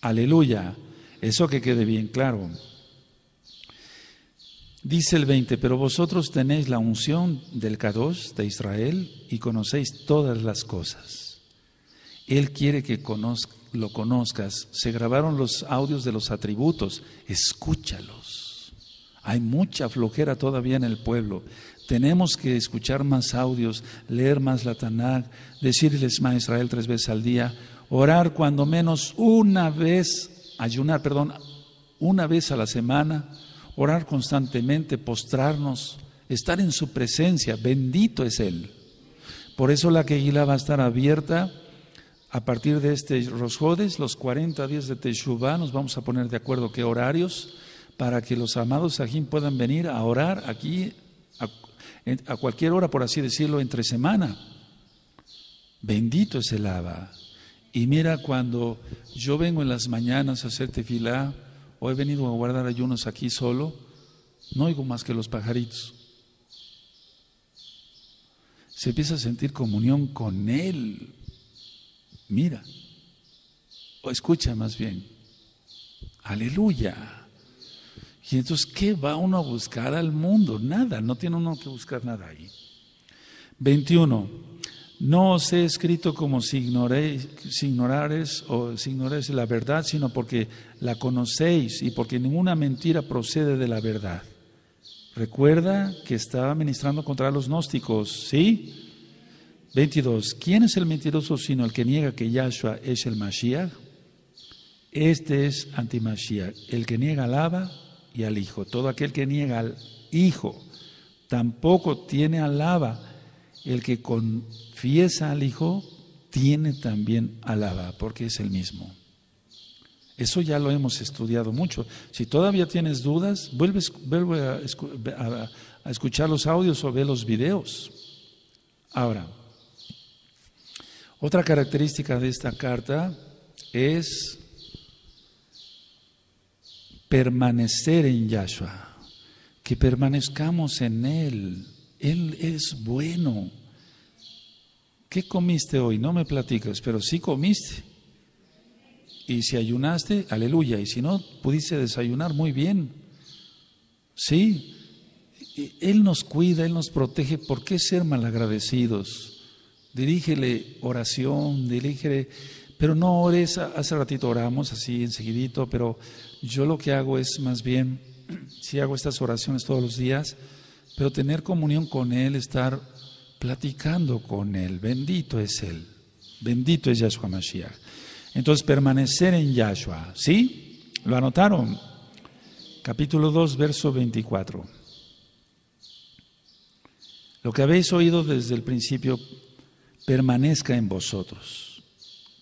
Aleluya, eso que quede bien claro. Dice el 20, pero vosotros tenéis la unción del Kadosh de Israel y conocéis todas las cosas. Él quiere que lo conozcas. Se grabaron los audios de los atributos, escúchalos. Hay mucha flojera todavía en el pueblo. Tenemos que escuchar más audios, leer más la decirles más Israel tres veces al día, orar cuando menos una vez, ayunar, perdón, una vez a la semana orar constantemente, postrarnos, estar en su presencia. Bendito es Él. Por eso la queguila va a estar abierta a partir de este Rosjodes, los 40 días de Teshuvah. Nos vamos a poner de acuerdo qué horarios para que los amados Sajim puedan venir a orar aquí a, cualquier hora, por así decirlo, entre semana. Bendito es el Aba Y mira, cuando yo vengo en las mañanas a hacer tefilá, o he venido a guardar ayunos aquí solo, no oigo más que los pajaritos. Se empieza a sentir comunión con Él. Mira, o escucha más bien. Aleluya. Y entonces, ¿qué va uno a buscar al mundo? Nada, no tiene uno que buscar nada ahí. 21. No os he escrito como si ignoréis, o la verdad, sino porque la conocéis y porque ninguna mentira procede de la verdad. Recuerda que estaba ministrando contra los gnósticos, ¿sí? 22. ¿Quién es el mentiroso sino el que niega que Yahshua es el Mashiach? Este es anti el que niega al Abba y al Hijo. Todo aquel que niega al Hijo tampoco tiene al Abba. El que con fiesa al Hijo, tiene también alaba, porque es el mismo. Eso ya lo hemos estudiado mucho. Si todavía tienes dudas, vuelve, a, a escuchar los audios o ve los videos. Ahora, otra característica de esta carta es permanecer en Yahshua, que permanezcamos en Él. Él es bueno. ¿Qué comiste hoy? No me platicas, pero sí comiste. Y si ayunaste, aleluya. Y si no, pudiste desayunar muy bien. Sí. Él nos cuida, Él nos protege. ¿Por qué ser malagradecidos? Dirígele oración, dirígele... Pero no ores, hace ratito oramos así enseguidito, pero yo lo que hago es más bien, sí hago estas oraciones todos los días, pero tener comunión con Él, estar platicando con Él. Bendito es Él. Bendito es Yahshua Mashiach. Entonces, permanecer en Yahshua. ¿Sí? ¿Lo anotaron? Capítulo 2, verso 24. Lo que habéis oído desde el principio permanezca en vosotros.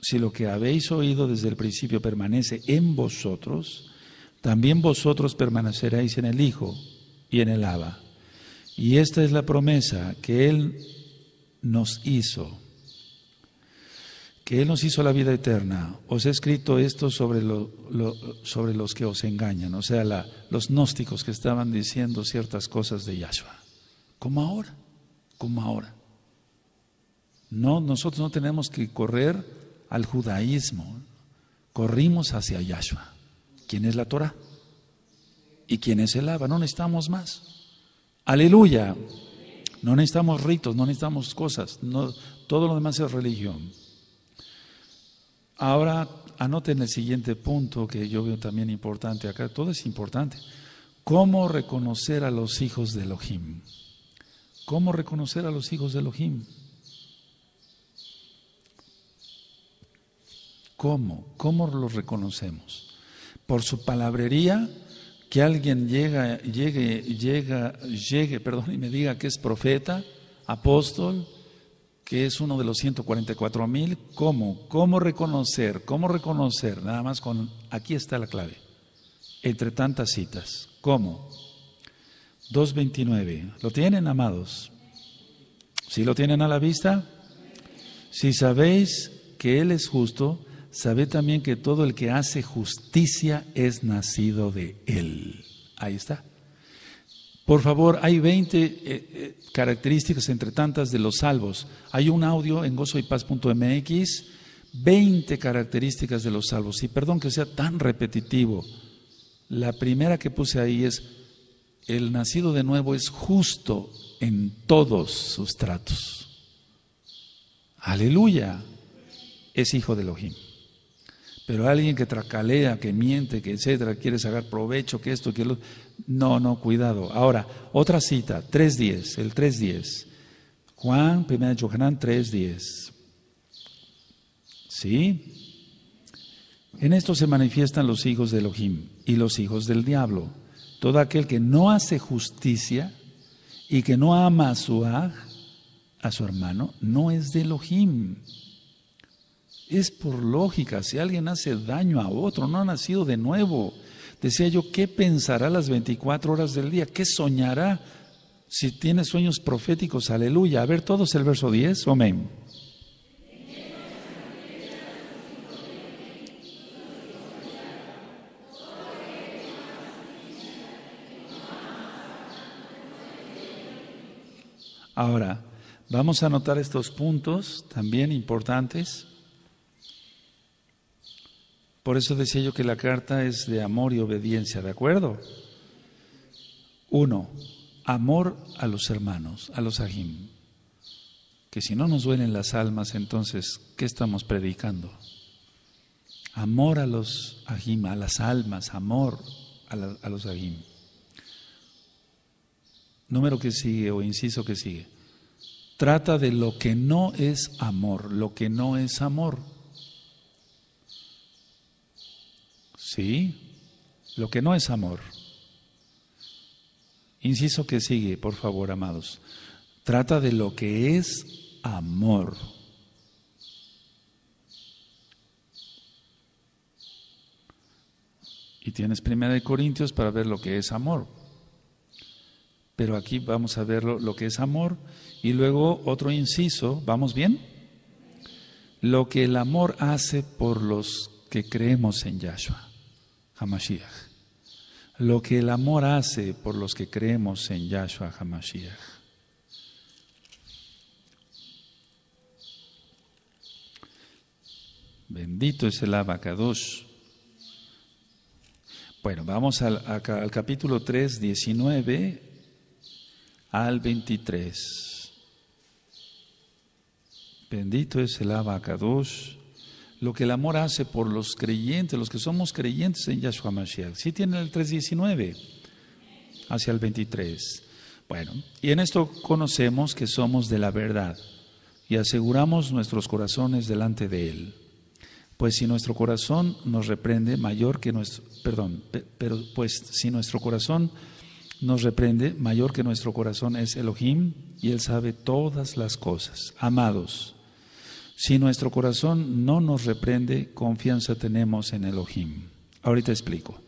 Si lo que habéis oído desde el principio permanece en vosotros, también vosotros permaneceréis en el Hijo y en el Abba. Y esta es la promesa que Él nos hizo, que Él nos hizo la vida eterna. Os he escrito esto sobre, los que os engañan, o sea, los gnósticos que estaban diciendo ciertas cosas de Yahshua. Como ahora, como ahora. No, nosotros no tenemos que correr al judaísmo, corrimos hacia Yahshua, ¿Quién es la Torah y quién es el Abba, no necesitamos más. Aleluya. No necesitamos ritos, no necesitamos cosas. No, todo lo demás es religión. Ahora anoten el siguiente punto que yo veo también importante acá. Todo es importante. ¿Cómo reconocer a los hijos de Elohim? ¿Cómo reconocer a los hijos de Elohim? ¿Cómo? ¿Cómo los reconocemos? ¿Por su palabrería? que alguien llega, llegue, llega, llegue, perdón, y me diga que es profeta, apóstol, que es uno de los 144 mil, ¿cómo? ¿Cómo reconocer? ¿Cómo reconocer? Nada más con, aquí está la clave, entre tantas citas. ¿Cómo? 2.29. ¿Lo tienen, amados? ¿Si ¿Sí lo tienen a la vista? Si sabéis que Él es justo, Sabe también que todo el que hace justicia es nacido de él. Ahí está. Por favor, hay 20 eh, eh, características entre tantas de los salvos. Hay un audio en gozoypaz.mx, 20 características de los salvos. Y perdón que sea tan repetitivo. La primera que puse ahí es, el nacido de nuevo es justo en todos sus tratos. Aleluya, es hijo de Elohim. Pero alguien que tracalea, que miente, que etcétera, quiere sacar provecho, que esto, que lo... No, no, cuidado. Ahora, otra cita, 3.10, el 3.10. Juan, 1 Johanán 3.10. ¿Sí? En esto se manifiestan los hijos de Elohim y los hijos del diablo. Todo aquel que no hace justicia y que no ama a su a su hermano, no es de Elohim. Es por lógica, si alguien hace daño a otro, no ha nacido de nuevo. Decía yo, ¿qué pensará las 24 horas del día? ¿Qué soñará si tiene sueños proféticos? Aleluya. A ver todos el verso 10, amén. Ahora, vamos a anotar estos puntos también importantes. Por eso decía yo que la carta es de amor y obediencia, ¿de acuerdo? Uno, amor a los hermanos, a los ajim. Que si no nos duelen las almas, entonces, ¿qué estamos predicando? Amor a los ajim, a las almas, amor a, los ajim. Número que sigue o inciso que sigue. Trata de lo que no es amor, lo que no es amor. Sí, lo que no es amor. Inciso que sigue, por favor, amados. Trata de lo que es amor. Y tienes Primera de Corintios para ver lo que es amor. Pero aquí vamos a ver lo, que es amor y luego otro inciso, ¿vamos bien? Lo que el amor hace por los que creemos en Yahshua. Hamashiach. Lo que el amor hace por los que creemos en Yahshua Hamashiach. Bendito es el abacados. Bueno, vamos al, capítulo 3, 19 al 23. Bendito es el abacados lo que el amor hace por los creyentes, los que somos creyentes en Yahshua Mashiach. Si tienen el 3.19 hacia el 23. Bueno, y en esto conocemos que somos de la verdad y aseguramos nuestros corazones delante de Él. Pues si nuestro corazón nos reprende mayor que nuestro, perdón, pero pues si nuestro corazón nos reprende mayor que nuestro corazón es Elohim y Él sabe todas las cosas. Amados, si nuestro corazón no nos reprende, confianza tenemos en Elohim. Ahorita explico.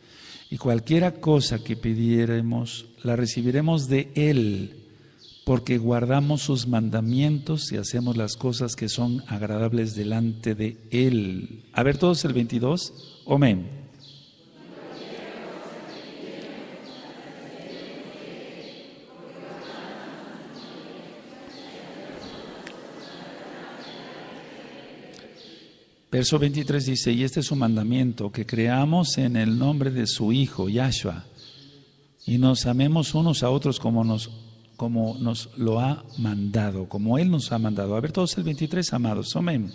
Y cualquiera cosa que pidiéremos, la recibiremos de Él, porque guardamos sus mandamientos y hacemos las cosas que son agradables delante de Él. A ver todos el 22. Amén. Verso 23 dice, y este es su mandamiento, que creamos en el nombre de su Hijo, Yahshua, y nos amemos unos a otros como nos, como nos lo ha mandado, como Él nos ha mandado. A ver todos el 23, amados, amén.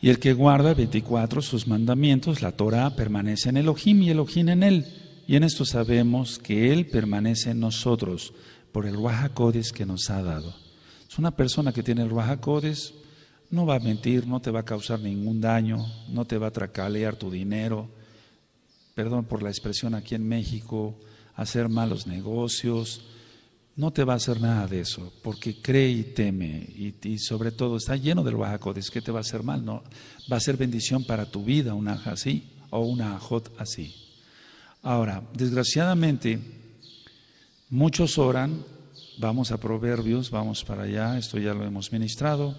Y el que guarda 24 sus mandamientos, la Torah, permanece en Elohim y Elohim en él. Y en esto sabemos que él permanece en nosotros por el Ruajacodes que nos ha dado. Es una persona que tiene el Ruajacodes, no va a mentir, no te va a causar ningún daño, no te va a tracalear tu dinero. Perdón por la expresión aquí en México, hacer malos negocios, no te va a hacer nada de eso, porque cree y teme, y, sobre todo está lleno del es que te va a hacer mal? No, va a ser bendición para tu vida una así o una ajot así. Ahora, desgraciadamente, muchos oran, vamos a Proverbios, vamos para allá, esto ya lo hemos ministrado.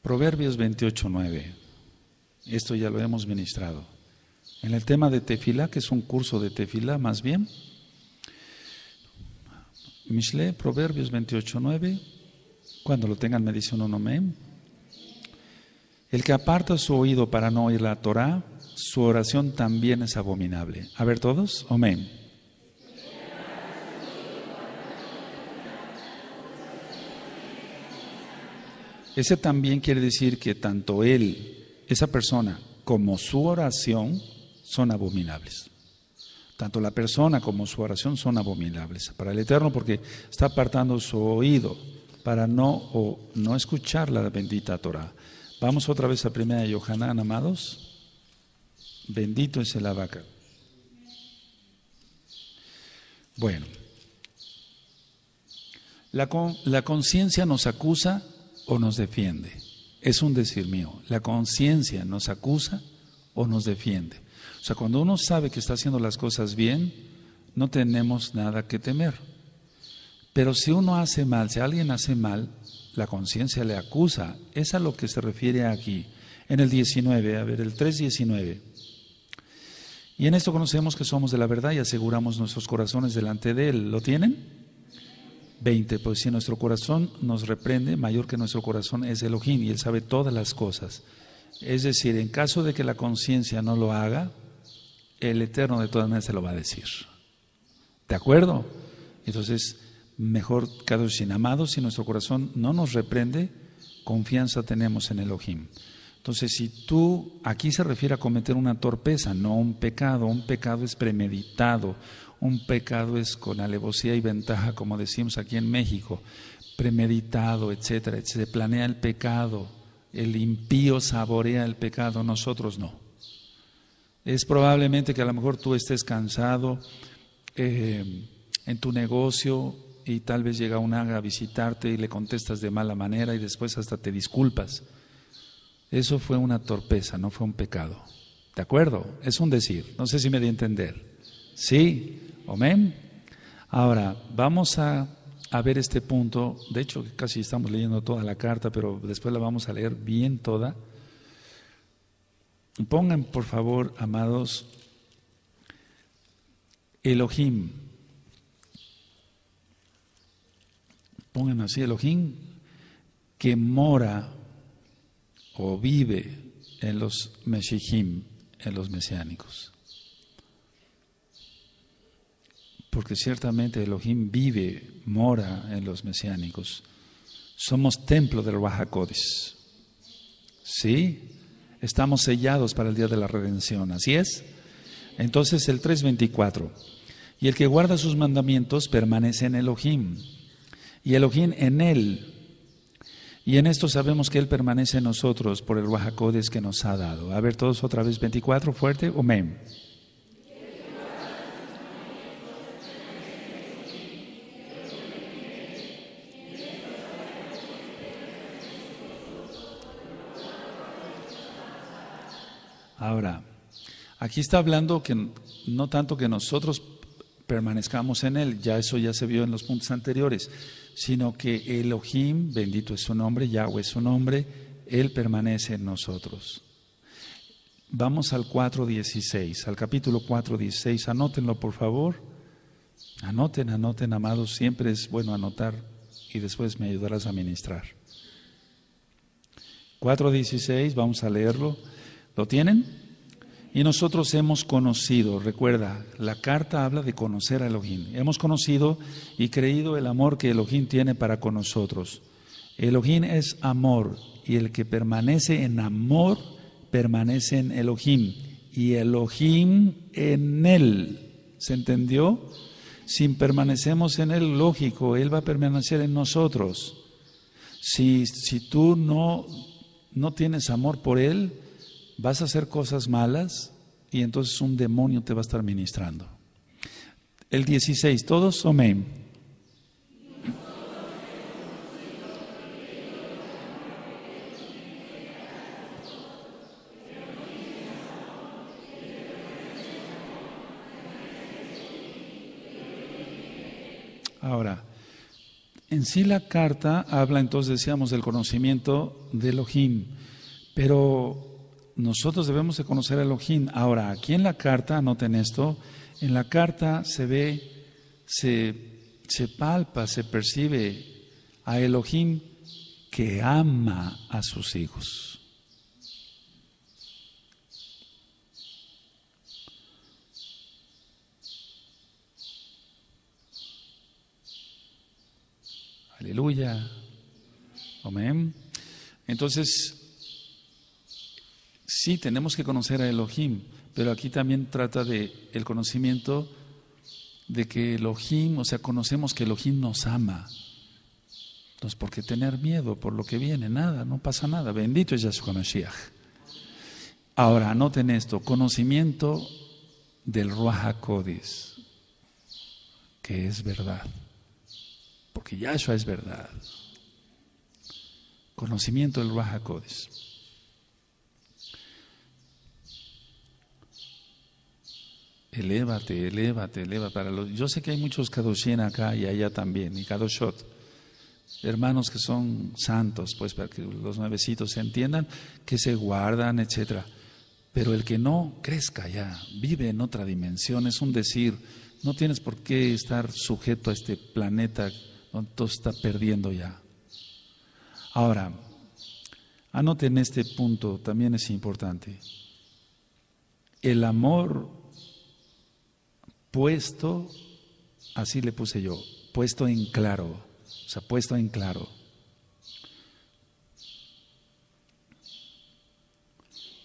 Proverbios 28, 9. Esto ya lo hemos ministrado. En el tema de tefilá, que es un curso de tefilá más bien, Mishle, Proverbios 28.9, cuando lo tengan me dicen un amén El que aparta su oído para no oír la Torah, su oración también es abominable. A ver todos, amén. Ese también quiere decir que tanto él esa persona como su oración son abominables. Tanto la persona como su oración son abominables para el Eterno porque está apartando su oído para no, o, no escuchar la bendita Torah. Vamos otra vez a primera de Yohanan, amados. Bendito es el abaca. Bueno, la, con, la conciencia nos acusa o nos defiende es un decir mío. La conciencia nos acusa o nos defiende. O sea, cuando uno sabe que está haciendo las cosas bien, no tenemos nada que temer. Pero si uno hace mal, si alguien hace mal, la conciencia le acusa. Es a lo que se refiere aquí. En el 19, a ver, el 3.19. Y en esto conocemos que somos de la verdad y aseguramos nuestros corazones delante de Él. ¿Lo tienen? 20, pues si nuestro corazón nos reprende, mayor que nuestro corazón es Elohim y Él sabe todas las cosas. Es decir, en caso de que la conciencia no lo haga, el Eterno de todas maneras se lo va a decir. ¿De acuerdo? Entonces, mejor sin amado, si nuestro corazón no nos reprende, confianza tenemos en Elohim. Entonces, si tú, aquí se refiere a cometer una torpeza, no un pecado, un pecado es premeditado, un pecado es con alevosía y ventaja, como decimos aquí en México, premeditado, etcétera. Se planea el pecado, el impío saborea el pecado, nosotros no. Es probablemente que a lo mejor tú estés cansado eh, en tu negocio y tal vez llega un haga a visitarte y le contestas de mala manera y después hasta te disculpas. Eso fue una torpeza, no fue un pecado. ¿De acuerdo? Es un decir. No sé si me di entender. Sí, Amén. Ahora, vamos a, ver este punto. De hecho, casi estamos leyendo toda la carta, pero después la vamos a leer bien toda. Pongan, por favor, amados, Elohim. Pongan así Elohim, que mora o vive en los Meshijim, en los mesiánicos. porque ciertamente Elohim vive, mora en los mesiánicos. Somos templo del Bajacodes. ¿Sí? Estamos sellados para el día de la redención, ¿así es? Entonces el 3.24. Y el que guarda sus mandamientos permanece en Elohim, y Elohim en él. Y en esto sabemos que Él permanece en nosotros por el Bajacodes que nos ha dado. A ver todos otra vez, 24, fuerte, amén. Ahora, aquí está hablando que no tanto que nosotros permanezcamos en Él, ya eso ya se vio en los puntos anteriores, sino que Elohim, bendito es su nombre, Yahweh es su nombre, Él permanece en nosotros. Vamos al 4.16, al capítulo 4.16, anótenlo por favor. Anoten, anoten, amados, siempre es bueno anotar y después me ayudarás a ministrar. 4.16, vamos a leerlo. ¿Lo tienen? Y nosotros hemos conocido, recuerda, la carta habla de conocer a Elohim. Hemos conocido y creído el amor que Elohim tiene para con nosotros. Elohim es amor y el que permanece en amor permanece en Elohim y Elohim en él. ¿Se entendió? Si permanecemos en él, lógico, él va a permanecer en nosotros. Si, si tú no, no tienes amor por él, vas a hacer cosas malas y entonces un demonio te va a estar ministrando. El 16, todos, amén. Ahora, en sí la carta habla, entonces decíamos, del conocimiento de Elohim, pero nosotros debemos de conocer a Elohim. Ahora, aquí en la carta, anoten esto, en la carta se ve, se, se palpa, se percibe a Elohim que ama a sus hijos. Aleluya. Amén. Entonces, Sí, tenemos que conocer a Elohim, pero aquí también trata de el conocimiento de que Elohim, o sea, conocemos que Elohim nos ama. Entonces, ¿por qué tener miedo por lo que viene? Nada, no pasa nada. Bendito es Yahshua Mashiach. Ahora, anoten esto, conocimiento del Ruach HaKodesh, que es verdad, porque Yahshua es verdad. Conocimiento del Ruach HaKodesh. Elévate, elévate, elévate. Para los, yo sé que hay muchos Kadoshien acá y allá también, y Kadoshot. Hermanos que son santos, pues para que los nuevecitos se entiendan, que se guardan, etcétera. Pero el que no crezca ya, vive en otra dimensión, es un decir, no tienes por qué estar sujeto a este planeta donde todo está perdiendo ya. Ahora, anoten este punto, también es importante. El amor puesto, así le puse yo, puesto en claro, o sea, puesto en claro.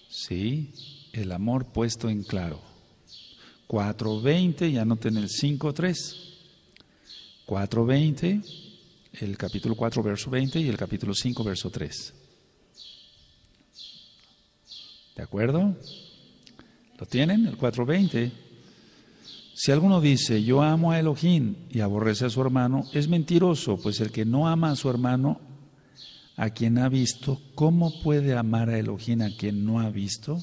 Sí, el amor puesto en claro. 4.20, ya noten el 5.3. 4.20, el capítulo 4, verso 20 y el capítulo 5, verso 3. ¿De acuerdo? ¿Lo tienen? El 4.20. Si alguno dice, yo amo a Elohim y aborrece a su hermano, es mentiroso, pues el que no ama a su hermano, a quien ha visto, ¿cómo puede amar a Elohim a quien no ha visto?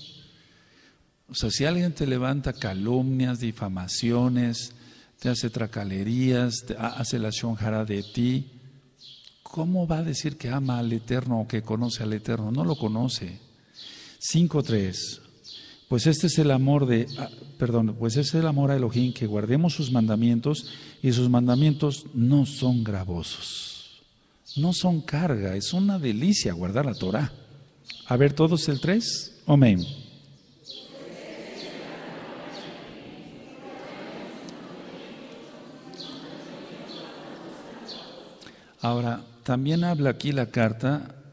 O sea, si alguien te levanta calumnias, difamaciones, te hace tracalerías, te hace la shonjara de ti, ¿cómo va a decir que ama al Eterno o que conoce al Eterno? No lo conoce. 5.3 pues este es el amor de, ah, perdón, pues este es el amor a Elohim que guardemos sus mandamientos y sus mandamientos no son gravosos, no son carga, es una delicia guardar la Torah. A ver todos el 3, amén. Ahora, también habla aquí la carta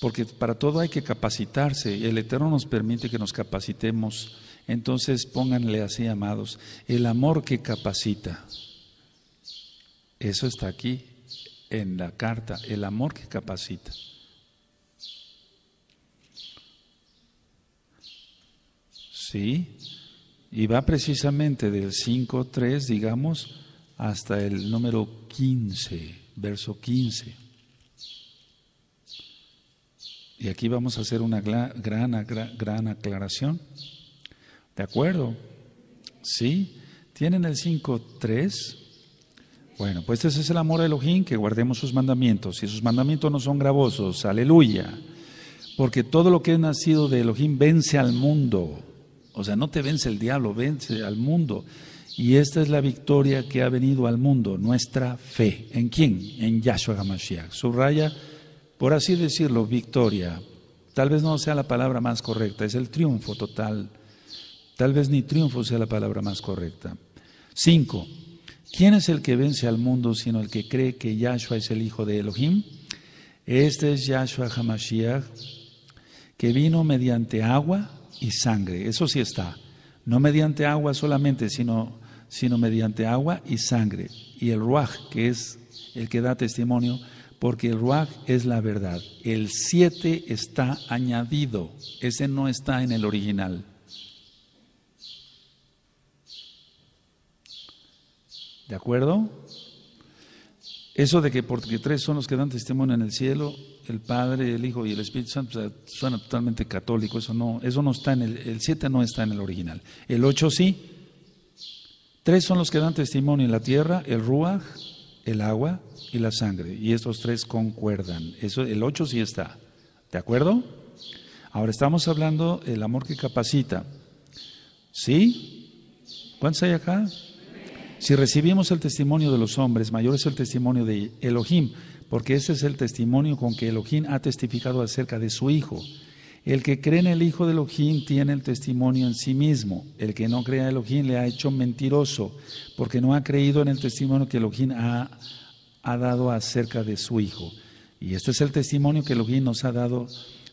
porque para todo hay que capacitarse. y El Eterno nos permite que nos capacitemos. Entonces pónganle así, amados, el amor que capacita. Eso está aquí en la carta, el amor que capacita. ¿Sí? Y va precisamente del 5.3, digamos, hasta el número 15, verso 15. Y aquí vamos a hacer una gran, gran aclaración. ¿De acuerdo? ¿Sí? ¿Tienen el 5.3? Bueno, pues ese es el amor a Elohim, que guardemos sus mandamientos. Y sus mandamientos no son gravosos, aleluya. Porque todo lo que es nacido de Elohim vence al mundo. O sea, no te vence el diablo, vence al mundo. Y esta es la victoria que ha venido al mundo, nuestra fe. ¿En quién? En Yahshua HaMashiach. Subraya por así decirlo, victoria. Tal vez no sea la palabra más correcta, es el triunfo total. Tal vez ni triunfo sea la palabra más correcta. Cinco, ¿quién es el que vence al mundo sino el que cree que Yahshua es el hijo de Elohim? Este es Yahshua Hamashiach, que vino mediante agua y sangre. Eso sí está. No mediante agua solamente, sino, sino mediante agua y sangre. Y el Ruach, que es el que da testimonio, porque el Ruach es la verdad. El 7 está añadido, ese no está en el original. ¿De acuerdo? Eso de que porque tres son los que dan testimonio en el cielo, el Padre, el Hijo y el Espíritu Santo suena totalmente católico, eso no, eso no está en el, el 7 no está en el original. El 8 sí. Tres son los que dan testimonio en la tierra, el Ruach, el agua y la sangre. Y estos tres concuerdan. Eso, el 8 sí está. ¿De acuerdo? Ahora estamos hablando del amor que capacita. ¿Sí? ¿Cuántos hay acá? Si recibimos el testimonio de los hombres, mayor es el testimonio de Elohim, porque ese es el testimonio con que Elohim ha testificado acerca de su Hijo. El que cree en el Hijo de Elohim tiene el testimonio en sí mismo. El que no cree en Elohim le ha hecho mentiroso, porque no ha creído en el testimonio que Elohim ha, ha dado acerca de su Hijo. Y este es el testimonio que Elohim nos ha dado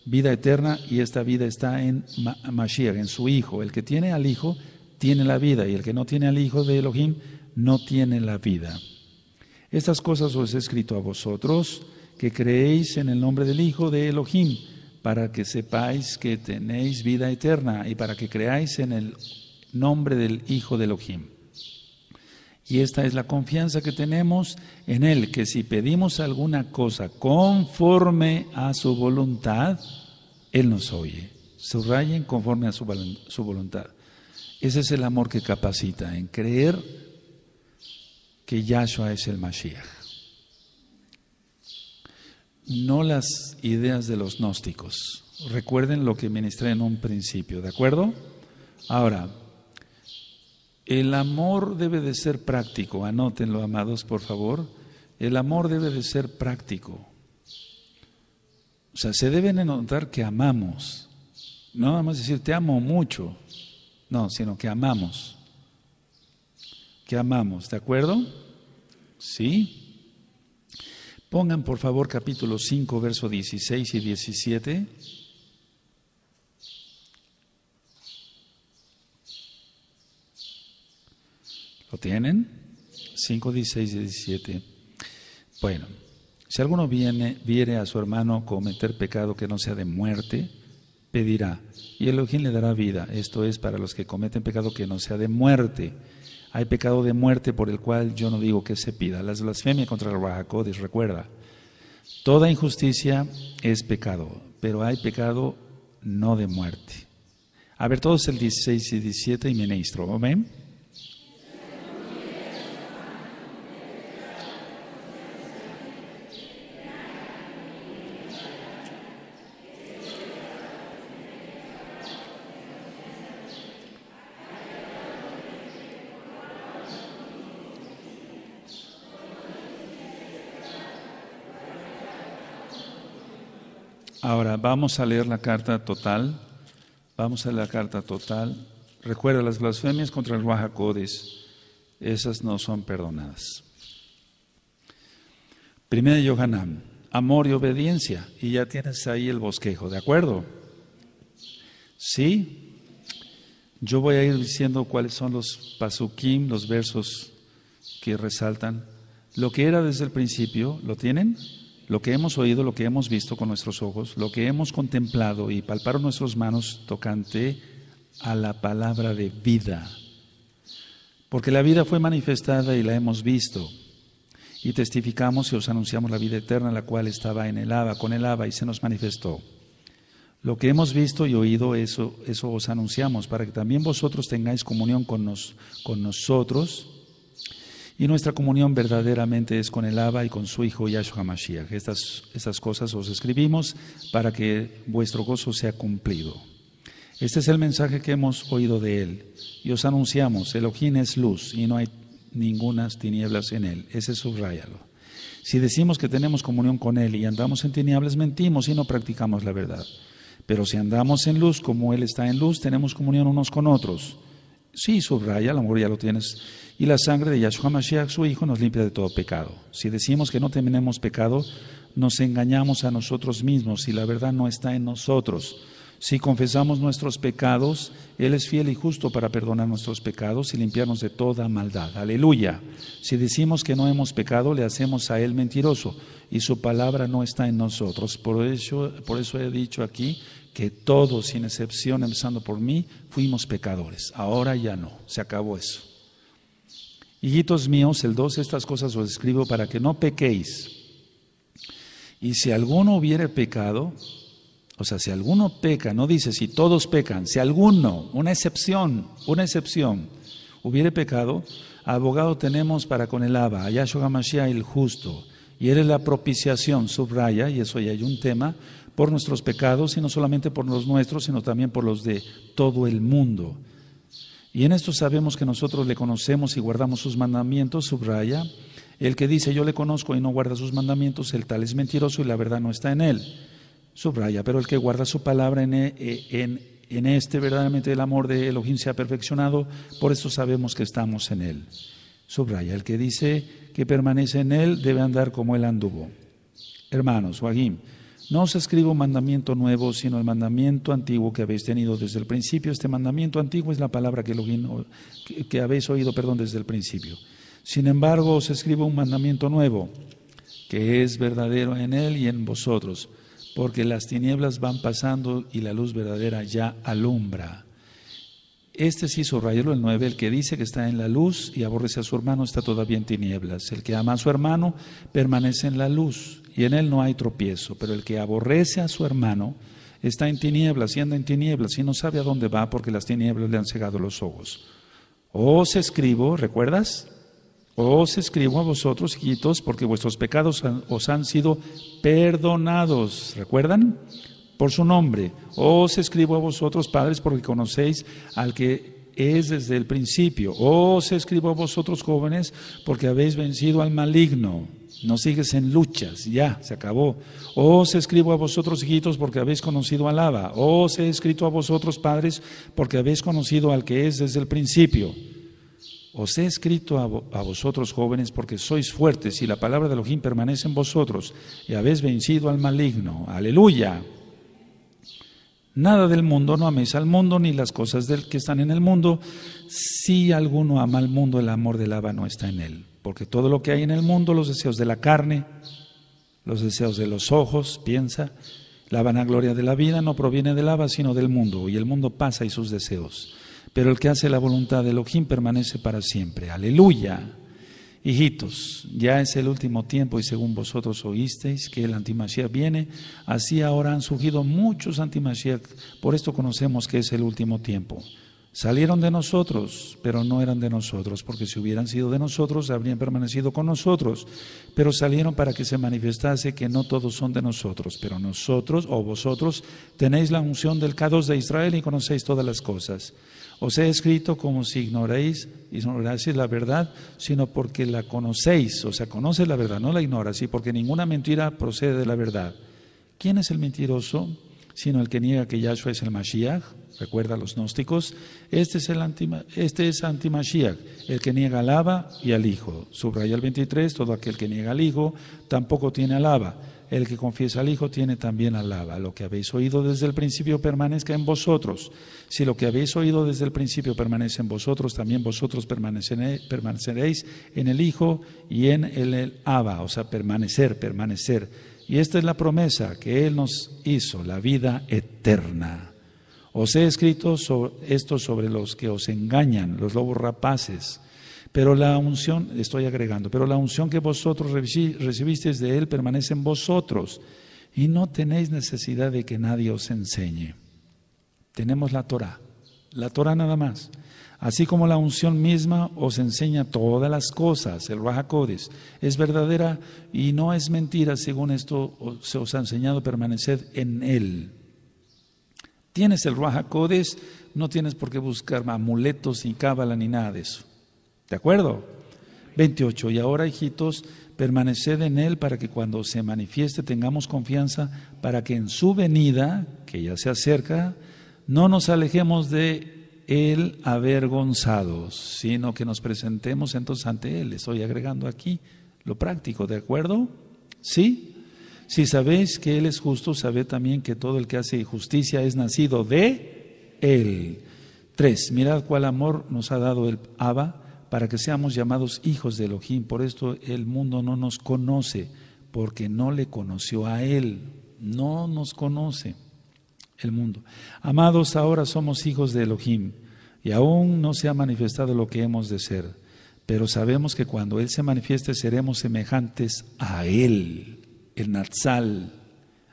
vida eterna y esta vida está en Mashiach, en su Hijo. El que tiene al Hijo tiene la vida y el que no tiene al Hijo de Elohim no tiene la vida. Estas cosas os he escrito a vosotros que creéis en el nombre del Hijo de Elohim para que sepáis que tenéis vida eterna y para que creáis en el nombre del Hijo de Elohim. Y esta es la confianza que tenemos en Él, que si pedimos alguna cosa conforme a su voluntad, Él nos oye. Subrayen conforme a su, su voluntad. Ese es el amor que capacita en creer que Yahshua es el Mashiach no las ideas de los gnósticos. Recuerden lo que ministré en un principio, ¿de acuerdo? Ahora, el amor debe de ser práctico, anótenlo, amados, por favor. El amor debe de ser práctico. O sea, se deben notar que amamos. No vamos a decir te amo mucho, no, sino que amamos. Que amamos, ¿de acuerdo? Sí. Pongan por favor capítulo 5, verso 16 y 17. ¿Lo tienen? 5, 16 y 17. Bueno, si alguno viene, viere a su hermano cometer pecado que no sea de muerte, pedirá, y el Elohim le dará vida. Esto es para los que cometen pecado que no sea de muerte. Hay pecado de muerte por el cual yo no digo que se pida. Las blasfemias contra el Bajacodes, recuerda. Toda injusticia es pecado, pero hay pecado no de muerte. A ver todos el 16 y 17 y ministro. Amén. vamos a leer la carta total. Vamos a leer la carta total. Recuerda, las blasfemias contra el Wahakodis, esas no son perdonadas. Primera de Yohanan, amor y obediencia. Y ya tienes ahí el bosquejo, ¿de acuerdo? ¿Sí? Yo voy a ir diciendo cuáles son los pasukim, los versos que resaltan. Lo que era desde el principio, ¿lo tienen? lo que hemos oído, lo que hemos visto con nuestros ojos, lo que hemos contemplado y palparon nuestras manos tocante a la palabra de vida. Porque la vida fue manifestada y la hemos visto. Y testificamos y os anunciamos la vida eterna, la cual estaba en el Aba, con el Aba y se nos manifestó. Lo que hemos visto y oído, eso, eso os anunciamos, para que también vosotros tengáis comunión con, con nosotros. Y nuestra comunión verdaderamente es con el Abba y con su Hijo Yahshua Mashiach. Estas, estas cosas os escribimos para que vuestro gozo sea cumplido. Este es el mensaje que hemos oído de Él. Y os anunciamos, Elohim es luz y no hay ningunas tinieblas en Él. Ese subráyalo. Si decimos que tenemos comunión con Él y andamos en tinieblas, mentimos y no practicamos la verdad. Pero si andamos en luz como Él está en luz, tenemos comunión unos con otros. Sí, subraya, a lo mejor ya lo tienes. Y la sangre de Yahshua Mashiach, su Hijo, nos limpia de todo pecado. Si decimos que no tenemos pecado, nos engañamos a nosotros mismos y la verdad no está en nosotros. Si confesamos nuestros pecados, Él es fiel y justo para perdonar nuestros pecados y limpiarnos de toda maldad. Aleluya. Si decimos que no hemos pecado, le hacemos a Él mentiroso y su palabra no está en nosotros. Por eso, por eso he dicho aquí que todos, sin excepción, empezando por mí, fuimos pecadores. Ahora ya no, se acabó eso. Hijitos míos, el 2, estas cosas os escribo para que no pequéis. Y si alguno hubiere pecado, o sea, si alguno peca, no dice si todos pecan, si alguno, una excepción, una excepción, hubiere pecado, abogado tenemos para con el Abba, Yahshua Mashiach el justo, y eres la propiciación, subraya, y eso ya hay un tema, por nuestros pecados y no solamente por los nuestros, sino también por los de todo el mundo. Y en esto sabemos que nosotros le conocemos y guardamos sus mandamientos, subraya. El que dice yo le conozco y no guarda sus mandamientos, el tal es mentiroso y la verdad no está en él. Subraya, pero el que guarda su palabra en, e, e, este verdaderamente el amor de Elohim se ha perfeccionado, por esto sabemos que estamos en él. Subraya, el que dice que permanece en él debe andar como él anduvo. Hermanos, Joaquín, no os escribo mandamiento nuevo, sino el mandamiento antiguo que habéis tenido desde el principio. Este mandamiento antiguo es la palabra que, lo, habéis oído perdón, desde el principio. Sin embargo, os escribo un mandamiento nuevo, que es verdadero en él y en vosotros, porque las tinieblas van pasando y la luz verdadera ya alumbra. Este sí subrayó el 9, el que dice que está en la luz y aborrece a su hermano está todavía en tinieblas. El que ama a su hermano permanece en la luz y en él no hay tropiezo, pero el que aborrece a su hermano está en tinieblas y anda en tinieblas y no sabe a dónde va porque las tinieblas le han cegado los ojos. Os escribo, ¿recuerdas? Os escribo a vosotros, hijitos, porque vuestros pecados os han sido perdonados, ¿recuerdan? Por su nombre. Os escribo a vosotros, padres, porque conocéis al que es desde el principio. Os escribo a vosotros jóvenes porque habéis vencido al maligno no sigues en luchas, ya, se acabó. Os escribo a vosotros, hijitos, porque habéis conocido al Abba. Os he escrito a vosotros, padres, porque habéis conocido al que es desde el principio. Os he escrito a, vosotros, jóvenes, porque sois fuertes y la palabra de Elohim permanece en vosotros y habéis vencido al maligno. Aleluya. Nada del mundo, no améis al mundo ni las cosas del que están en el mundo. Si alguno ama al mundo, el amor del Abba no está en él. Porque todo lo que hay en el mundo, los deseos de la carne, los deseos de los ojos, piensa, la vanagloria de la vida no proviene del Abba, sino del mundo, y el mundo pasa y sus deseos. Pero el que hace la voluntad de Elohim permanece para siempre. Aleluya. Hijitos, ya es el último tiempo y según vosotros oísteis que el antimashiach viene, así ahora han surgido muchos antimashiach, por esto conocemos que es el último tiempo. Salieron de nosotros, pero no eran de nosotros, porque si hubieran sido de nosotros, habrían permanecido con nosotros. Pero salieron para que se manifestase que no todos son de nosotros, pero nosotros o vosotros tenéis la unción del Cados de Israel y conocéis todas las cosas. Os he escrito como si ignoréis, ignoráis la verdad, sino porque la conocéis, o sea, conoces la verdad, no la ignoras, y porque ninguna mentira procede de la verdad. ¿Quién es el mentiroso? Sino el que niega que Yahshua es el Mashiach Recuerda los gnósticos, este es, el este es antimashiach, el que niega al Abba y al Hijo. Subraya el 23, todo aquel que niega al Hijo tampoco tiene al Abba. El que confiesa al Hijo tiene también al Abba. Lo que habéis oído desde el principio permanezca en vosotros. Si lo que habéis oído desde el principio permanece en vosotros, también vosotros permaneceréis en el Hijo y en el Abba. O sea, permanecer, permanecer. Y esta es la promesa que Él nos hizo, la vida eterna. Os he escrito esto sobre los que os engañan, los lobos rapaces. Pero la unción, estoy agregando, pero la unción que vosotros recibisteis de Él permanece en vosotros y no tenéis necesidad de que nadie os enseñe. Tenemos la Torah, la Torah nada más. Así como la unción misma os enseña todas las cosas, el Bajacodes es verdadera y no es mentira, según esto se os ha enseñado, permaneced en Él. Tienes el Ruajacodes, no tienes por qué buscar amuletos ni cábala ni nada de eso. ¿De acuerdo? 28. Y ahora, hijitos, permaneced en Él para que cuando se manifieste tengamos confianza, para que en su venida, que ya se acerca, no nos alejemos de Él avergonzados, sino que nos presentemos entonces ante Él. Estoy agregando aquí lo práctico, ¿de acuerdo? ¿Sí? Si sabéis que Él es justo, sabed también que todo el que hace justicia es nacido de Él. 3. mirad cuál amor nos ha dado el Abba para que seamos llamados hijos de Elohim. Por esto el mundo no nos conoce, porque no le conoció a Él. No nos conoce el mundo. Amados, ahora somos hijos de Elohim, y aún no se ha manifestado lo que hemos de ser, pero sabemos que cuando Él se manifieste seremos semejantes a Él el Natsal.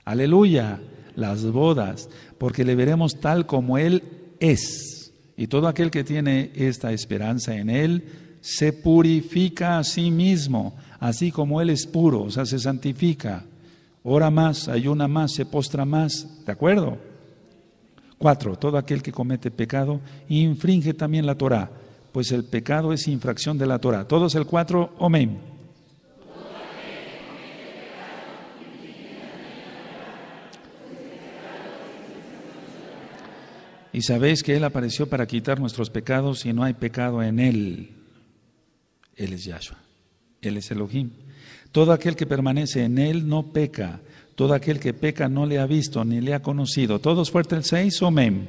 Aleluya, las bodas, porque le veremos tal como Él es. Y todo aquel que tiene esta esperanza en Él se purifica a sí mismo, así como Él es puro, o sea, se santifica. Ora más, ayuna más, se postra más, ¿de acuerdo? Cuatro, todo aquel que comete pecado infringe también la Torah, pues el pecado es infracción de la Torah. Todos el cuatro, amén. Y sabéis que Él apareció para quitar nuestros pecados y no hay pecado en Él. Él es Yahshua, Él es Elohim. Todo aquel que permanece en Él no peca. Todo aquel que peca no le ha visto ni le ha conocido. Todos fuerte el 6, amén.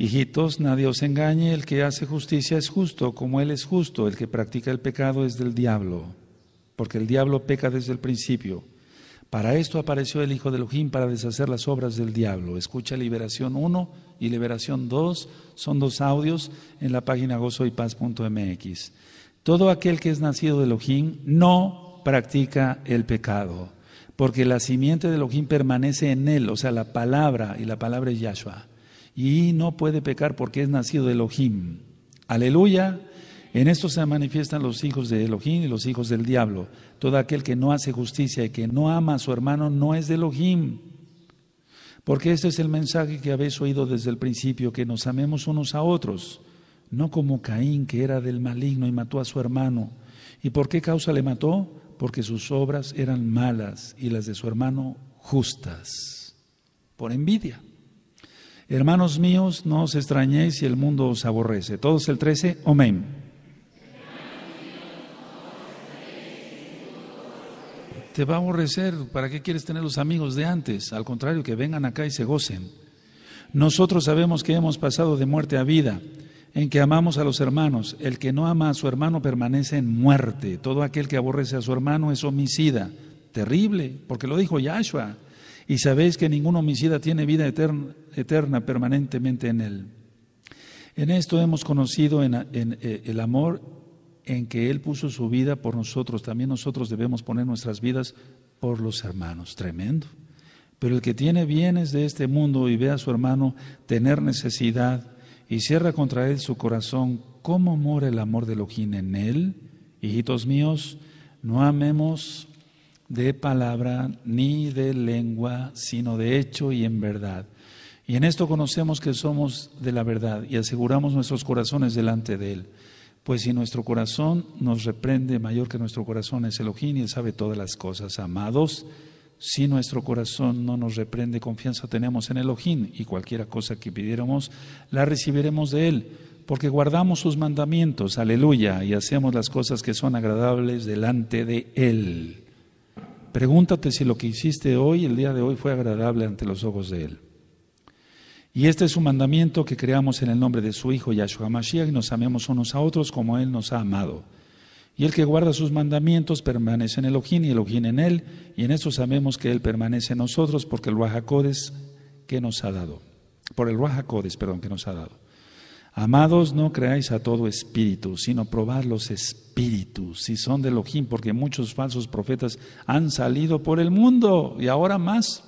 Hijitos, nadie os engañe, el que hace justicia es justo, como Él es justo, el que practica el pecado es del diablo porque el diablo peca desde el principio. Para esto apareció el Hijo de Elohim para deshacer las obras del diablo. Escucha Liberación 1 y Liberación 2, son dos audios en la página gozoypaz.mx. Todo aquel que es nacido de Elohim no practica el pecado, porque la simiente de Elohim permanece en él, o sea, la palabra, y la palabra es Yahshua. Y no puede pecar porque es nacido de Elohim. Aleluya. En esto se manifiestan los hijos de Elohim y los hijos del diablo. Todo aquel que no hace justicia y que no ama a su hermano no es de Elohim. Porque este es el mensaje que habéis oído desde el principio, que nos amemos unos a otros, no como Caín, que era del maligno y mató a su hermano. ¿Y por qué causa le mató? Porque sus obras eran malas y las de su hermano justas, por envidia. Hermanos míos, no os extrañéis si el mundo os aborrece. Todos el 13, amén. te va a aborrecer. ¿Para qué quieres tener los amigos de antes? Al contrario, que vengan acá y se gocen. Nosotros sabemos que hemos pasado de muerte a vida, en que amamos a los hermanos. El que no ama a su hermano permanece en muerte. Todo aquel que aborrece a su hermano es homicida. Terrible, porque lo dijo Yahshua. Y sabéis que ningún homicida tiene vida eterna, eterna permanentemente en él. En esto hemos conocido en eh, el amor en que Él puso su vida por nosotros, también nosotros debemos poner nuestras vidas por los hermanos. Tremendo. Pero el que tiene bienes de este mundo y ve a su hermano tener necesidad y cierra contra él su corazón, ¿cómo mora el amor de Elohim en él? Hijitos míos, no amemos de palabra ni de lengua, sino de hecho y en verdad. Y en esto conocemos que somos de la verdad y aseguramos nuestros corazones delante de él. Pues si nuestro corazón nos reprende, mayor que nuestro corazón es Elohim y Él sabe todas las cosas. Amados, si nuestro corazón no nos reprende, confianza tenemos en Elohim y cualquiera cosa que pidiéramos la recibiremos de Él, porque guardamos sus mandamientos, aleluya, y hacemos las cosas que son agradables delante de Él. Pregúntate si lo que hiciste hoy, el día de hoy, fue agradable ante los ojos de Él. Y este es su mandamiento que creamos en el nombre de su Hijo Yahshua Mashiach y nos amemos unos a otros como Él nos ha amado. Y el que guarda sus mandamientos permanece en Elohim y Elohim en Él, y en eso sabemos que Él permanece en nosotros porque el Ruajacodes que nos ha dado. Por el Ruajacodes, perdón, que nos ha dado. Amados, no creáis a todo espíritu, sino probad los espíritus, si son de Elohim, porque muchos falsos profetas han salido por el mundo y ahora más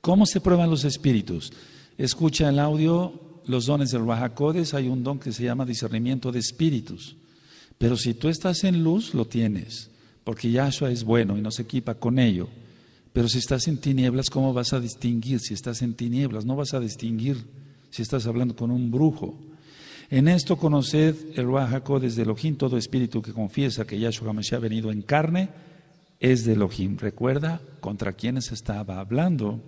¿Cómo se prueban los espíritus? Escucha el audio, los dones del Bajacodes hay un don que se llama discernimiento de espíritus. Pero si tú estás en luz, lo tienes, porque Yahshua es bueno y no se equipa con ello. Pero si estás en tinieblas, ¿cómo vas a distinguir? Si estás en tinieblas, no vas a distinguir si estás hablando con un brujo. En esto conoced el Rajaco de Elohim, todo espíritu que confiesa que Yahshua Hamashiach ha venido en carne es de Elohim. Recuerda contra quienes estaba hablando.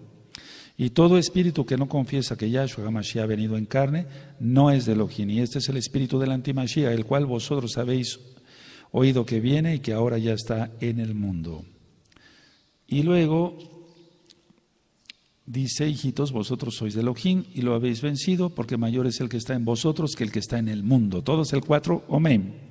Y todo espíritu que no confiesa que Yahshua HaMashiach ha venido en carne, no es de Elohim. Y este es el espíritu de la antimashiach, el cual vosotros habéis oído que viene y que ahora ya está en el mundo. Y luego dice, hijitos, vosotros sois de Elohim y lo habéis vencido, porque mayor es el que está en vosotros que el que está en el mundo. Todos el cuatro, amén.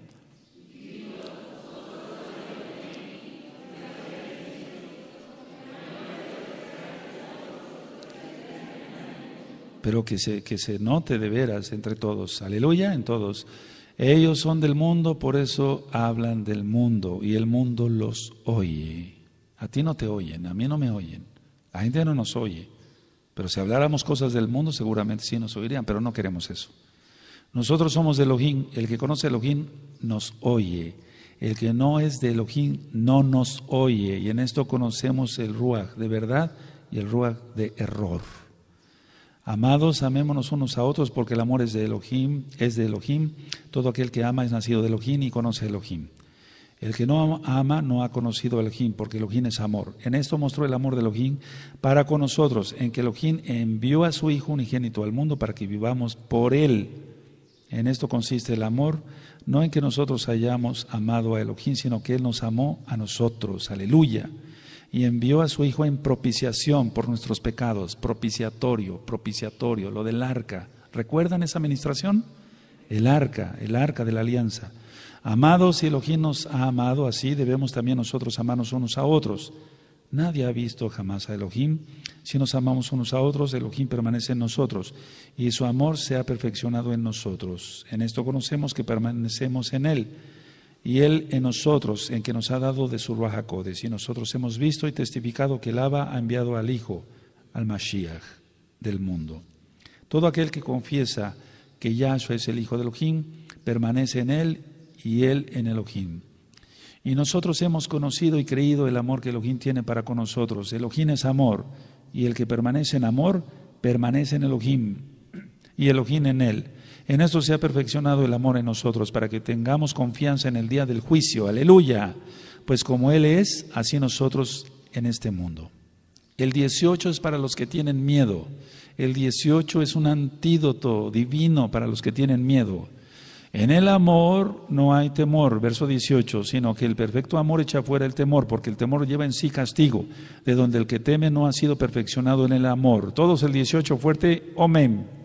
pero que se, que se note de veras entre todos. Aleluya, en todos. Ellos son del mundo, por eso hablan del mundo y el mundo los oye. A ti no te oyen, a mí no me oyen. a gente no nos oye. Pero si habláramos cosas del mundo, seguramente sí nos oirían, pero no queremos eso. Nosotros somos de Elohim, el que conoce Elohim nos oye. El que no es de Elohim no nos oye. Y en esto conocemos el Ruach de verdad y el Ruach de error. Amados, amémonos unos a otros porque el amor es de Elohim, es de Elohim. Todo aquel que ama es nacido de Elohim y conoce Elohim. El que no ama no ha conocido Elohim, porque Elohim es amor. En esto mostró el amor de Elohim para con nosotros, en que Elohim envió a su Hijo unigénito al mundo para que vivamos por Él. En esto consiste el amor, no en que nosotros hayamos amado a Elohim, sino que Él nos amó a nosotros. Aleluya y envió a su Hijo en propiciación por nuestros pecados, propiciatorio, propiciatorio, lo del arca. ¿Recuerdan esa administración? El arca, el arca de la alianza. Amados, y Elohim nos ha amado así, debemos también nosotros amarnos unos a otros. Nadie ha visto jamás a Elohim. Si nos amamos unos a otros, Elohim permanece en nosotros y su amor se ha perfeccionado en nosotros. En esto conocemos que permanecemos en Él y Él en nosotros, en que nos ha dado de su Ruajacodes. Y nosotros hemos visto y testificado que el Abba ha enviado al Hijo, al Mashiach del mundo. Todo aquel que confiesa que Yahshua es el Hijo de Elohim, permanece en Él y Él en Elohim. Y nosotros hemos conocido y creído el amor que Elohim tiene para con nosotros. Elohim es amor, y el que permanece en amor, permanece en Elohim, y Elohim en Él. En esto se ha perfeccionado el amor en nosotros, para que tengamos confianza en el día del juicio. Aleluya. Pues como Él es, así nosotros en este mundo. El 18 es para los que tienen miedo. El 18 es un antídoto divino para los que tienen miedo. En el amor no hay temor, verso 18, sino que el perfecto amor echa fuera el temor, porque el temor lleva en sí castigo, de donde el que teme no ha sido perfeccionado en el amor. Todos el 18 fuerte, amén.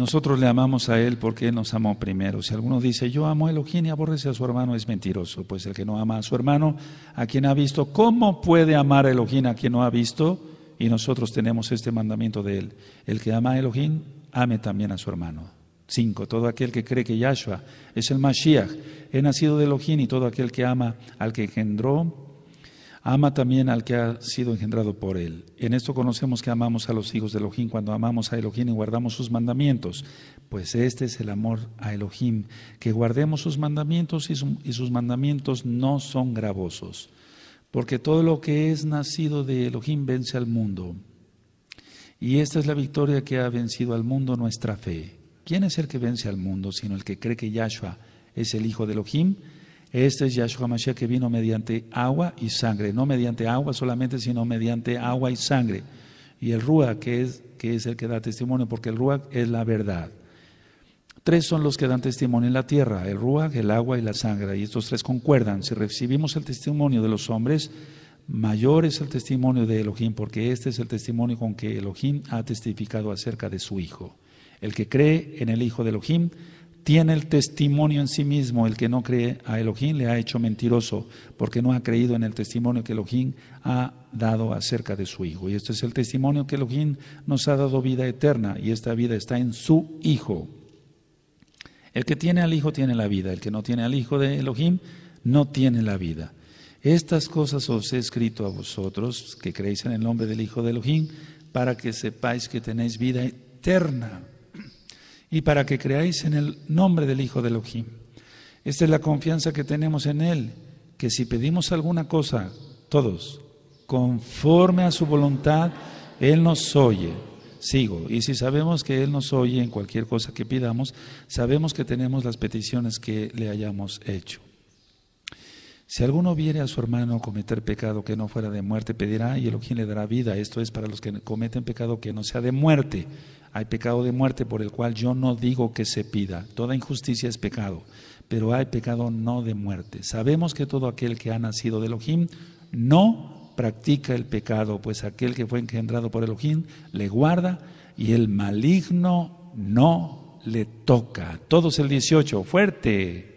Nosotros le amamos a Él porque Él nos amó primero. Si alguno dice, yo amo a Elohim y aborrece a su hermano, es mentiroso. Pues el que no ama a su hermano, a quien ha visto, ¿cómo puede amar a Elohim a quien no ha visto? Y nosotros tenemos este mandamiento de Él. El que ama a Elohim, ame también a su hermano. Cinco. Todo aquel que cree que Yahshua es el Mashiach, he nacido de Elohim y todo aquel que ama al que engendró, ama también al que ha sido engendrado por él. En esto conocemos que amamos a los hijos de Elohim cuando amamos a Elohim y guardamos sus mandamientos, pues este es el amor a Elohim, que guardemos sus mandamientos y, sus mandamientos no son gravosos, porque todo lo que es nacido de Elohim vence al mundo. Y esta es la victoria que ha vencido al mundo nuestra fe. ¿Quién es el que vence al mundo sino el que cree que Yahshua es el Hijo de Elohim? Este es Yahshua Mashiach que vino mediante agua y sangre, no mediante agua solamente, sino mediante agua y sangre. Y el Ruach, que es, el que da testimonio, porque el Ruach es la verdad. Tres son los que dan testimonio en la tierra, el Ruach, el agua y la sangre. Y estos tres concuerdan. Si recibimos el testimonio de los hombres, mayor es el testimonio de Elohim, porque este es el testimonio con que Elohim ha testificado acerca de su Hijo. El que cree en el Hijo de Elohim tiene el testimonio en sí mismo. El que no cree a Elohim le ha hecho mentiroso, porque no ha creído en el testimonio que Elohim ha dado acerca de su Hijo. Y este es el testimonio que Elohim nos ha dado vida eterna, y esta vida está en su Hijo. El que tiene al Hijo tiene la vida, el que no tiene al Hijo de Elohim no tiene la vida. Estas cosas os he escrito a vosotros, que creéis en el nombre del Hijo de Elohim, para que sepáis que tenéis vida eterna y para que creáis en el nombre del Hijo de Elohim. Esta es la confianza que tenemos en Él, que si pedimos alguna cosa, todos, conforme a su voluntad, Él nos oye. Sigo, y si sabemos que Él nos oye en cualquier cosa que pidamos, sabemos que tenemos las peticiones que le hayamos hecho. Si alguno viere a su hermano cometer pecado que no fuera de muerte, pedirá y Elohim le dará vida. Esto es para los que cometen pecado que no sea de muerte. Hay pecado de muerte por el cual yo no digo que se pida. Toda injusticia es pecado, pero hay pecado no de muerte. Sabemos que todo aquel que ha nacido de Elohim no practica el pecado, pues aquel que fue engendrado por Elohim le guarda y el maligno no le toca. Todos el 18, fuerte.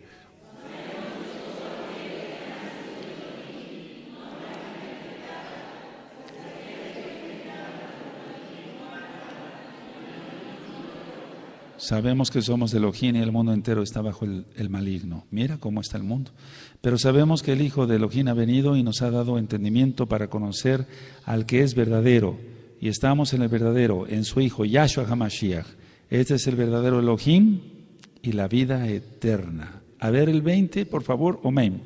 Sabemos que somos de Elohim y el mundo entero está bajo el, maligno. Mira cómo está el mundo. Pero sabemos que el Hijo de Elohim ha venido y nos ha dado entendimiento para conocer al que es verdadero. Y estamos en el verdadero, en su Hijo, Yahshua HaMashiach. Este es el verdadero Elohim y la vida eterna. A ver el 20, por favor, Omen.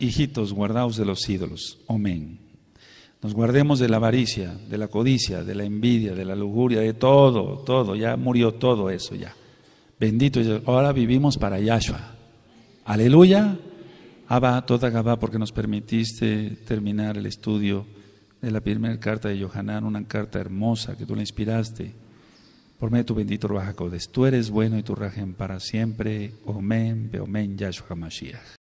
hijitos, guardaos de los ídolos. Amén. Nos guardemos de la avaricia, de la codicia, de la envidia, de la lujuria, de todo, todo. Ya murió todo eso ya. Bendito Ahora vivimos para Yahshua. Aleluya. Abba, toda Gabá, porque nos permitiste terminar el estudio de la primera carta de Yohanan, una carta hermosa que tú le inspiraste. Por medio de tu bendito Codes. Tú eres bueno y tu rajen para siempre. Amén, Beomen, Yahshua Mashiach.